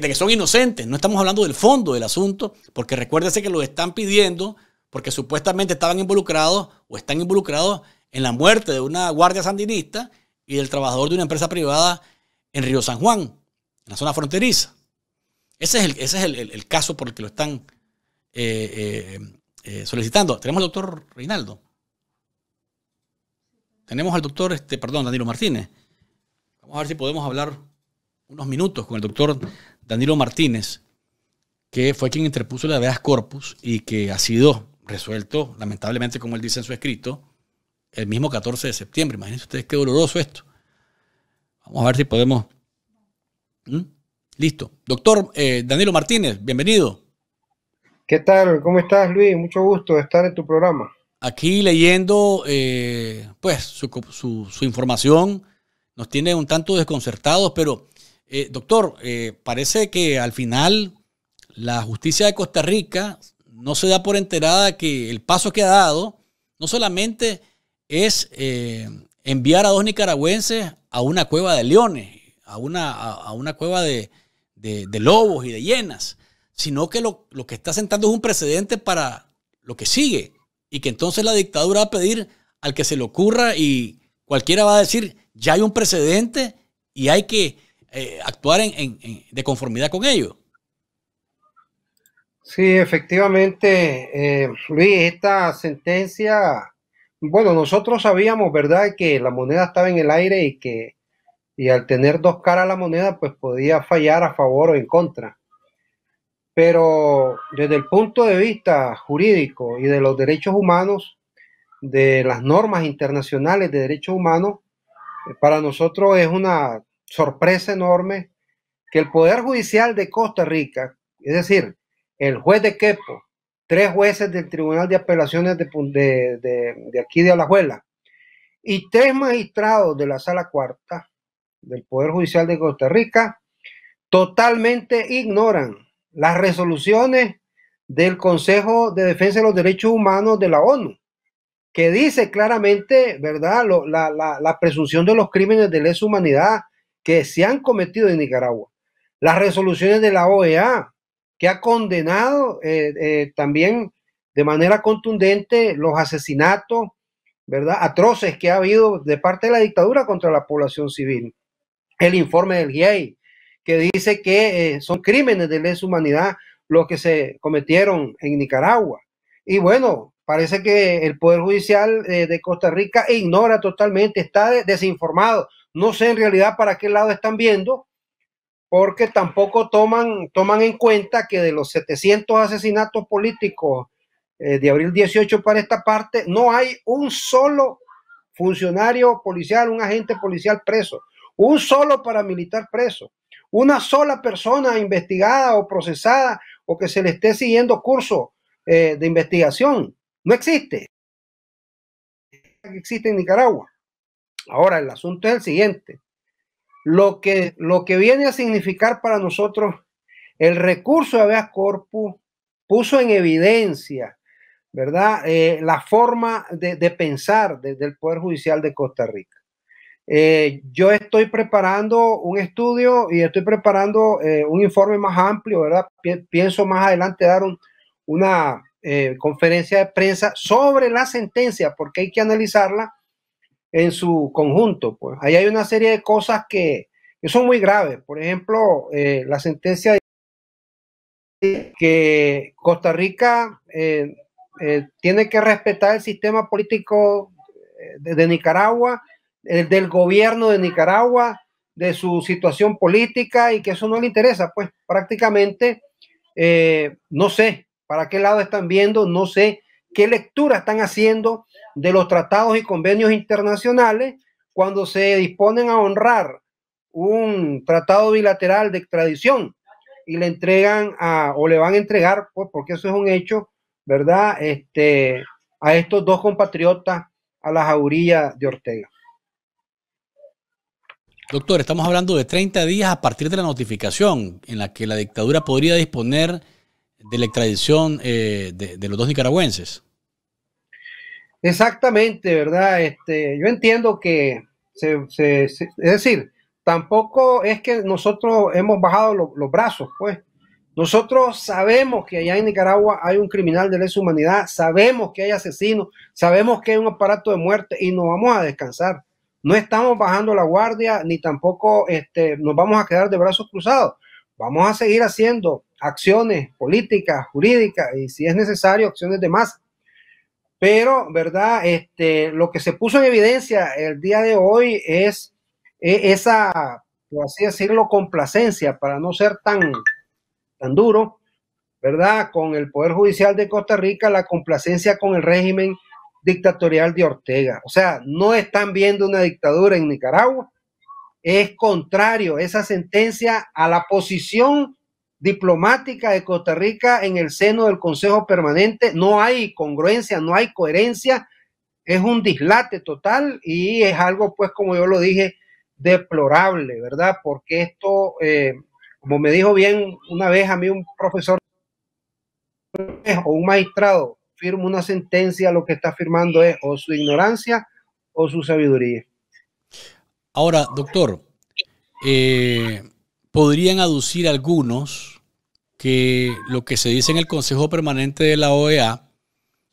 que son inocentes, no estamos hablando del fondo del asunto, porque recuérdese que lo están pidiendo porque supuestamente estaban involucrados o están involucrados en la muerte de una guardia sandinista y del trabajador de una empresa privada en Río San Juan, en la zona fronteriza. Ese es el, ese es el, caso por el que lo están eh, eh, eh, solicitando. Tenemos al doctor Reinaldo. Tenemos al doctor, este, perdón, Danilo Martínez. Vamos a ver si podemos hablar unos minutos con el doctor Danilo Martínez, que fue quien interpuso la habeas corpus y que ha sido resuelto, lamentablemente, como él dice en su escrito, el mismo 14 de septiembre. Imagínense ustedes qué doloroso esto. Vamos a ver si podemos. ¿Mm? Listo. Doctor eh, Danilo Martínez, bienvenido. ¿Qué tal? ¿Cómo estás, Luis? Mucho gusto de estar en tu programa aquí leyendo eh, pues su, información, nos tiene un tanto desconcertados, pero eh, doctor, eh, parece que al final la justicia de Costa Rica no se da por enterada que el paso que ha dado no solamente es enviar a dos nicaragüenses a una cueva de leones, a una, a, una cueva de, lobos y de hienas, sino que lo, lo que está sentando es un precedente para lo que sigue y que entonces la dictadura va a pedir al que se le ocurra y cualquiera va a decir, ya hay un precedente y hay que eh, actuar en, de conformidad con ello. Sí, efectivamente, eh, Luis, esta sentencia, bueno, nosotros sabíamos, ¿verdad?, que la moneda estaba en el aire y que y al tener dos caras la moneda, pues podía fallar a favor o en contra. Pero desde el punto de vista jurídico y de los derechos humanos, de las normas internacionales de derechos humanos, eh, para nosotros es una sorpresa enorme que el Poder Judicial de Costa Rica, es decir, el juez de Quepo, tres jueces del Tribunal de Apelaciones de, de, de, de aquí de Alajuela y tres magistrados de la Sala Cuarta del Poder Judicial de Costa Rica, totalmente ignoran las resoluciones del Consejo de Defensa de los Derechos Humanos de la ONU, que dice claramente, ¿verdad?, la, presunción de los crímenes de lesa humanidad que se han cometido en Nicaragua. Las resoluciones de la OEA, que ha condenado eh, eh, también de manera contundente los asesinatos, ¿verdad? Atroces que ha habido de parte de la dictadura contra la población civil. El informe del GIEI, que dice que eh, son crímenes de lesa humanidad los que se cometieron en Nicaragua. Y bueno, parece que el Poder Judicial eh, de Costa Rica ignora totalmente, está desinformado. No sé en realidad para qué lado están viendo, porque tampoco toman, toman en cuenta que de los 700 asesinatos políticos eh, de abril 18 para esta parte, no hay un solo funcionario policial, un agente policial preso, un solo paramilitar preso una sola persona investigada o procesada o que se le esté siguiendo curso eh, de investigación. No existe. Existe en Nicaragua. Ahora, el asunto es el siguiente. Lo que, lo que viene a significar para nosotros el recurso de habeas corpus puso en evidencia, ¿verdad? Eh, la forma de, de pensar desde el Poder Judicial de Costa Rica. Eh, yo estoy preparando un estudio y estoy preparando eh, un informe más amplio, ¿verdad? Pienso más adelante dar una eh, conferencia de prensa sobre la sentencia, porque hay que analizarla en su conjunto. Pues ahí hay una serie de cosas que, son muy graves. Por ejemplo, la sentencia de que Costa Rica tiene que respetar el sistema político de Nicaragua eh, del gobierno de Nicaragua, de su situación política y que eso no le interesa, pues prácticamente eh, no sé para qué lado están viendo, no sé qué lectura están haciendo de los tratados y convenios internacionales cuando se disponen a honrar un tratado bilateral de extradición y le entregan a, o le van a entregar, pues, porque eso es un hecho, ¿verdad? Este, a estos dos compatriotas a las aurillas de Ortega. Doctor, estamos hablando de 30 días a partir de la notificación en la que la dictadura podría disponer de la extradición eh, de, los dos nicaragüenses. Exactamente, ¿verdad? Este, yo entiendo que, es decir, tampoco es que nosotros hemos bajado los brazos, pues. Nosotros sabemos que allá en Nicaragua hay un criminal de lesa humanidad, sabemos que hay asesinos, sabemos que hay un aparato de muerte y no vamos a descansar no estamos bajando la guardia ni tampoco este, nos vamos a quedar de brazos cruzados. Vamos a seguir haciendo acciones políticas, jurídicas y si es necesario, acciones de más Pero, ¿verdad? Este, lo que se puso en evidencia el día de hoy es esa, por así decirlo, complacencia para no ser tan, tan duro, ¿verdad? Con el Poder Judicial de Costa Rica, la complacencia con el régimen dictatorial de Ortega. O sea, no están viendo una dictadura en Nicaragua. Es contrario esa sentencia a la posición diplomática de Costa Rica en el seno del Consejo Permanente. No hay congruencia, no hay coherencia. Es un dislate total y es algo, pues, como yo lo dije, deplorable, ¿verdad? Porque esto, eh, como me dijo bien una vez a mí un profesor o un magistrado firma una sentencia, lo que está firmando es o su ignorancia o su sabiduría. Ahora, doctor, eh, podrían aducir algunos que lo que se dice en el Consejo Permanente de la OEA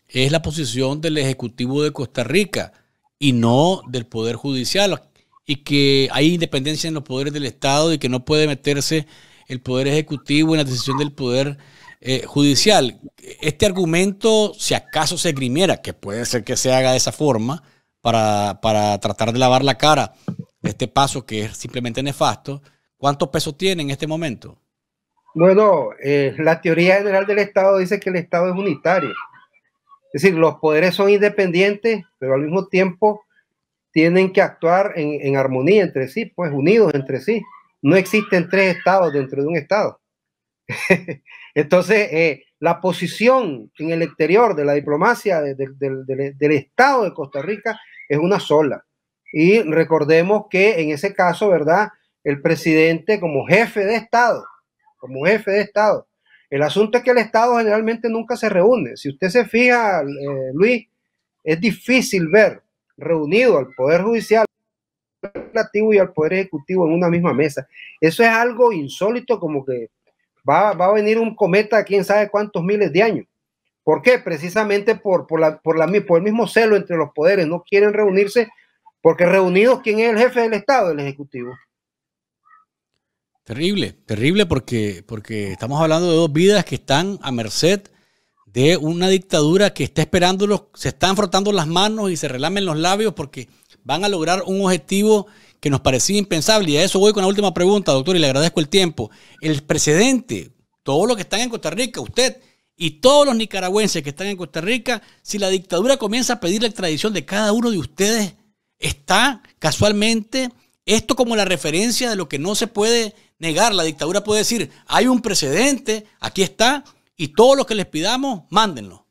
es la posición del Ejecutivo de Costa Rica y no del Poder Judicial, y que hay independencia en los poderes del Estado y que no puede meterse el Poder Ejecutivo en la decisión del Poder Judicial eh, judicial, este argumento, si acaso se grimiera, que puede ser que se haga de esa forma, para, tratar de lavar la cara de este paso que es simplemente nefasto, ¿cuántos pesos tiene en este momento? Bueno, eh, la teoría general del Estado dice que el Estado es unitario. Es decir, los poderes son independientes, pero al mismo tiempo tienen que actuar en, en, armonía entre sí, pues unidos entre sí. No existen tres estados dentro de un estado. Entonces, eh, la posición en el exterior de la diplomacia del Estado de Costa Rica es una sola. Y recordemos que en ese caso, ¿verdad? El presidente como jefe de Estado, como jefe de Estado. El asunto es que el Estado generalmente nunca se reúne. Si usted se fija, eh, Luis, es difícil ver reunido al Poder Judicial al Legislativo y al Poder Ejecutivo en una misma mesa. Eso es algo insólito, como que va, a venir un cometa a quién sabe cuántos miles de años. ¿Por qué? Precisamente por, por, la, por, el mismo celo entre los poderes. No quieren reunirse porque reunidos, ¿quién es el jefe del Estado? El Ejecutivo. Terrible, terrible porque, porque estamos hablando de dos vidas que están a merced de una dictadura que está esperándolos, se están frotando las manos y se relamen los labios porque van a lograr un objetivo que nos parecía impensable. Y a eso voy con la última pregunta, doctor, y le agradezco el tiempo. El precedente, todos los que están en Costa Rica, usted y todos los nicaragüenses que están en Costa Rica, si la dictadura comienza a pedir la extradición de cada uno de ustedes, está casualmente esto como la referencia de lo que no se puede negar. La dictadura puede decir, hay un precedente, aquí está, y todos los que les pidamos, mándenlo.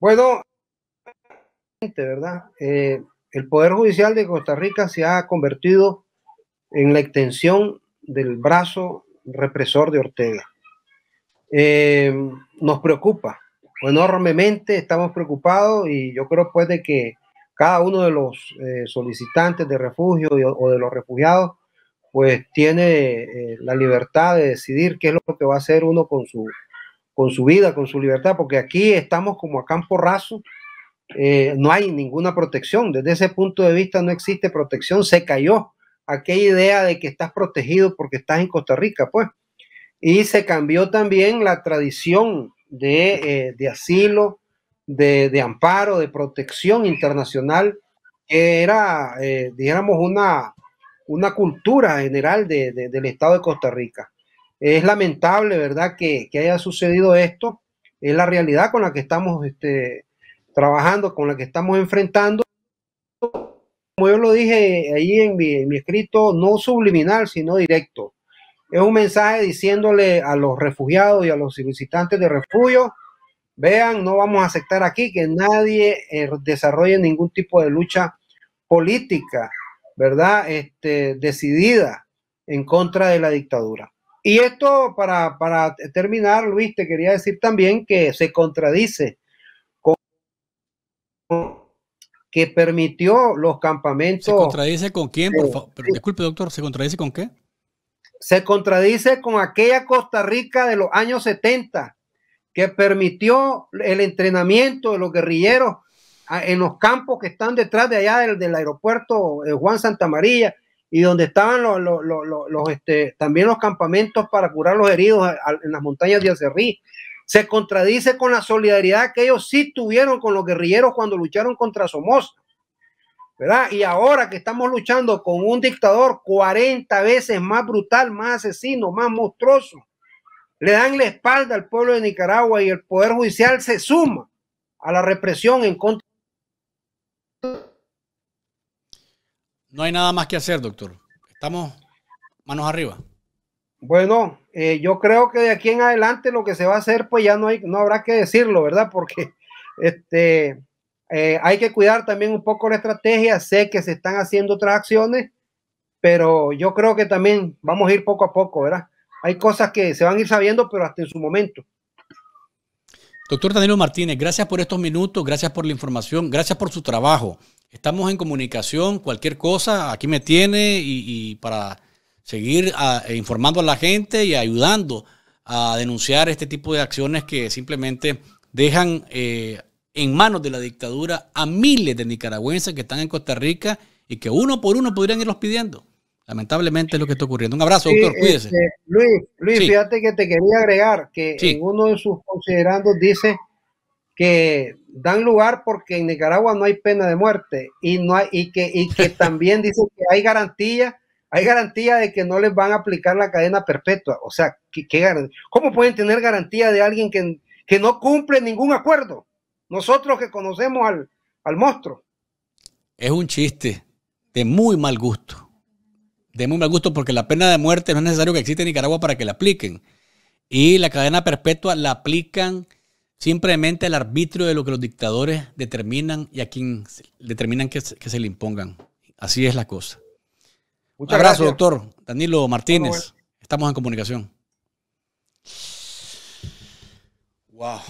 Bueno, ¿verdad? Eh, el Poder Judicial de Costa Rica se ha convertido en la extensión del brazo represor de Ortega. Eh, nos preocupa enormemente, estamos preocupados y yo creo pues de que cada uno de los eh, solicitantes de refugio o de los refugiados pues tiene eh, la libertad de decidir qué es lo que va a hacer uno con su, con su vida, con su libertad, porque aquí estamos como a campo raso eh, no hay ninguna protección. Desde ese punto de vista no existe protección, se cayó aquella idea de que estás protegido porque estás en Costa Rica, pues. Y se cambió también la tradición de, eh, asilo, de, amparo, de protección internacional, que era, eh, dijéramos, una, una cultura general del Estado de Costa Rica. Es lamentable, ¿verdad?, que, haya sucedido esto. Es la realidad con la que estamos este, trabajando, con la que estamos enfrentando. Como yo lo dije ahí en mi, escrito, no subliminal, sino directo. Es un mensaje diciéndole a los refugiados y a los solicitantes de refugio, vean, no vamos a aceptar aquí que nadie eh, desarrolle ningún tipo de lucha política, ¿verdad? Este, decidida en contra de la dictadura. Y esto, para, para terminar, Luis, te quería decir también que se contradice que permitió los campamentos. ¿Se contradice con quién, disculpe, doctor, ¿se contradice con qué? Se contradice con aquella Costa Rica de los años 70 que permitió el entrenamiento de los guerrilleros en los campos que están detrás de allá del, aeropuerto de eh, Juan Santa María y donde estaban este, también los campamentos para curar los heridos en las montañas de Acerrí se contradice con la solidaridad que ellos sí tuvieron con los guerrilleros cuando lucharon contra Somoza. ¿verdad? Y ahora que estamos luchando con un dictador 40 veces más brutal, más asesino, más monstruoso, le dan la espalda al pueblo de Nicaragua y el Poder Judicial se suma a la represión en contra. No hay nada más que hacer, doctor. Estamos manos arriba. Bueno, eh, yo creo que de aquí en adelante lo que se va a hacer, pues ya no, hay, no habrá que decirlo, ¿verdad? Porque este, eh, hay que cuidar también un poco la estrategia. Sé que se están haciendo otras acciones, pero yo creo que también vamos a ir poco a poco, ¿verdad? Hay cosas que se van a ir sabiendo, pero hasta en su momento. Doctor Danilo Martínez, gracias por estos minutos, gracias por la información, gracias por su trabajo. Estamos en comunicación, cualquier cosa, aquí me tiene y para seguir ah, eh, informando a la gente y ayudando a denunciar este tipo de acciones que simplemente dejan eh, en manos de la dictadura a miles de nicaragüenses que están en Costa Rica y que uno por uno podrían irlos pidiendo. Lamentablemente es lo que está ocurriendo. Un abrazo, doctor. Cuídese. Este, Luis, Luis fíjate que te quería agregar que en uno de sus considerandos dice que dan lugar porque en Nicaragua no hay pena de muerte y no hay y que, y que también dice que hay garantía hay garantía de que no les van a aplicar la cadena perpetua. O sea, ¿qué, ¿cómo pueden tener garantía de alguien que, que, no cumple ningún acuerdo? Nosotros que conocemos al, monstruo. Es un chiste de muy mal gusto. De muy mal gusto porque la pena de muerte no es necesario que exista en Nicaragua para que la apliquen. Y la cadena perpetua la aplican simplemente al arbitrio de lo que los dictadores determinan y a quien determinan que se le impongan. Así es la cosa. Un abrazo, doctor Danilo Martínez. Estamos en comunicación. Wow.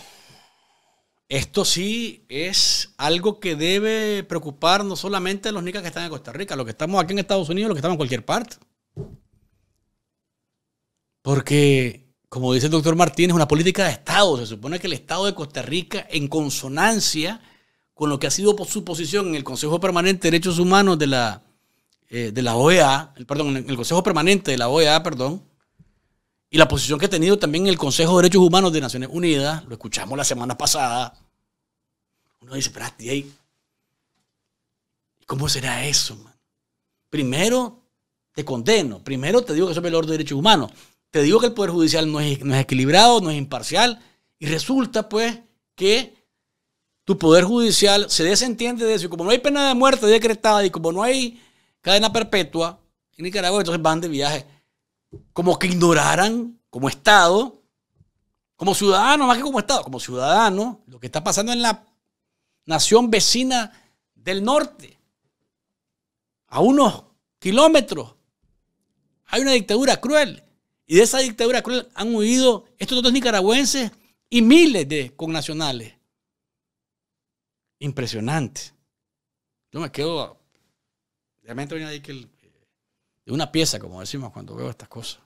Esto sí es algo que debe preocupar no solamente a los nicas que están en Costa Rica, los que estamos aquí en Estados Unidos, los que estamos en cualquier parte. Porque, como dice el doctor Martínez, es una política de Estado. Se supone que el Estado de Costa Rica, en consonancia con lo que ha sido su posición en el Consejo Permanente de Derechos Humanos de la eh, de la OEA, el, perdón, en el Consejo Permanente de la OEA, perdón, y la posición que ha tenido también el Consejo de Derechos Humanos de Naciones Unidas, lo escuchamos la semana pasada, uno dice, pero ¿cómo será eso? Primero te condeno, primero te digo que soy orden de derechos humanos, te digo que el Poder Judicial no es, no es equilibrado, no es imparcial, y resulta pues que tu Poder Judicial se desentiende de eso, y como no hay pena de muerte decretada, y como no hay cadena perpetua en Nicaragua, entonces van de viaje. Como que ignoraran como Estado, como ciudadano, más que como Estado, como ciudadano, lo que está pasando en la nación vecina del norte, a unos kilómetros, hay una dictadura cruel. Y de esa dictadura cruel han huido estos otros nicaragüenses y miles de connacionales. Impresionante. Yo me quedo realmente viene que eh, una pieza, como decimos cuando veo estas cosas.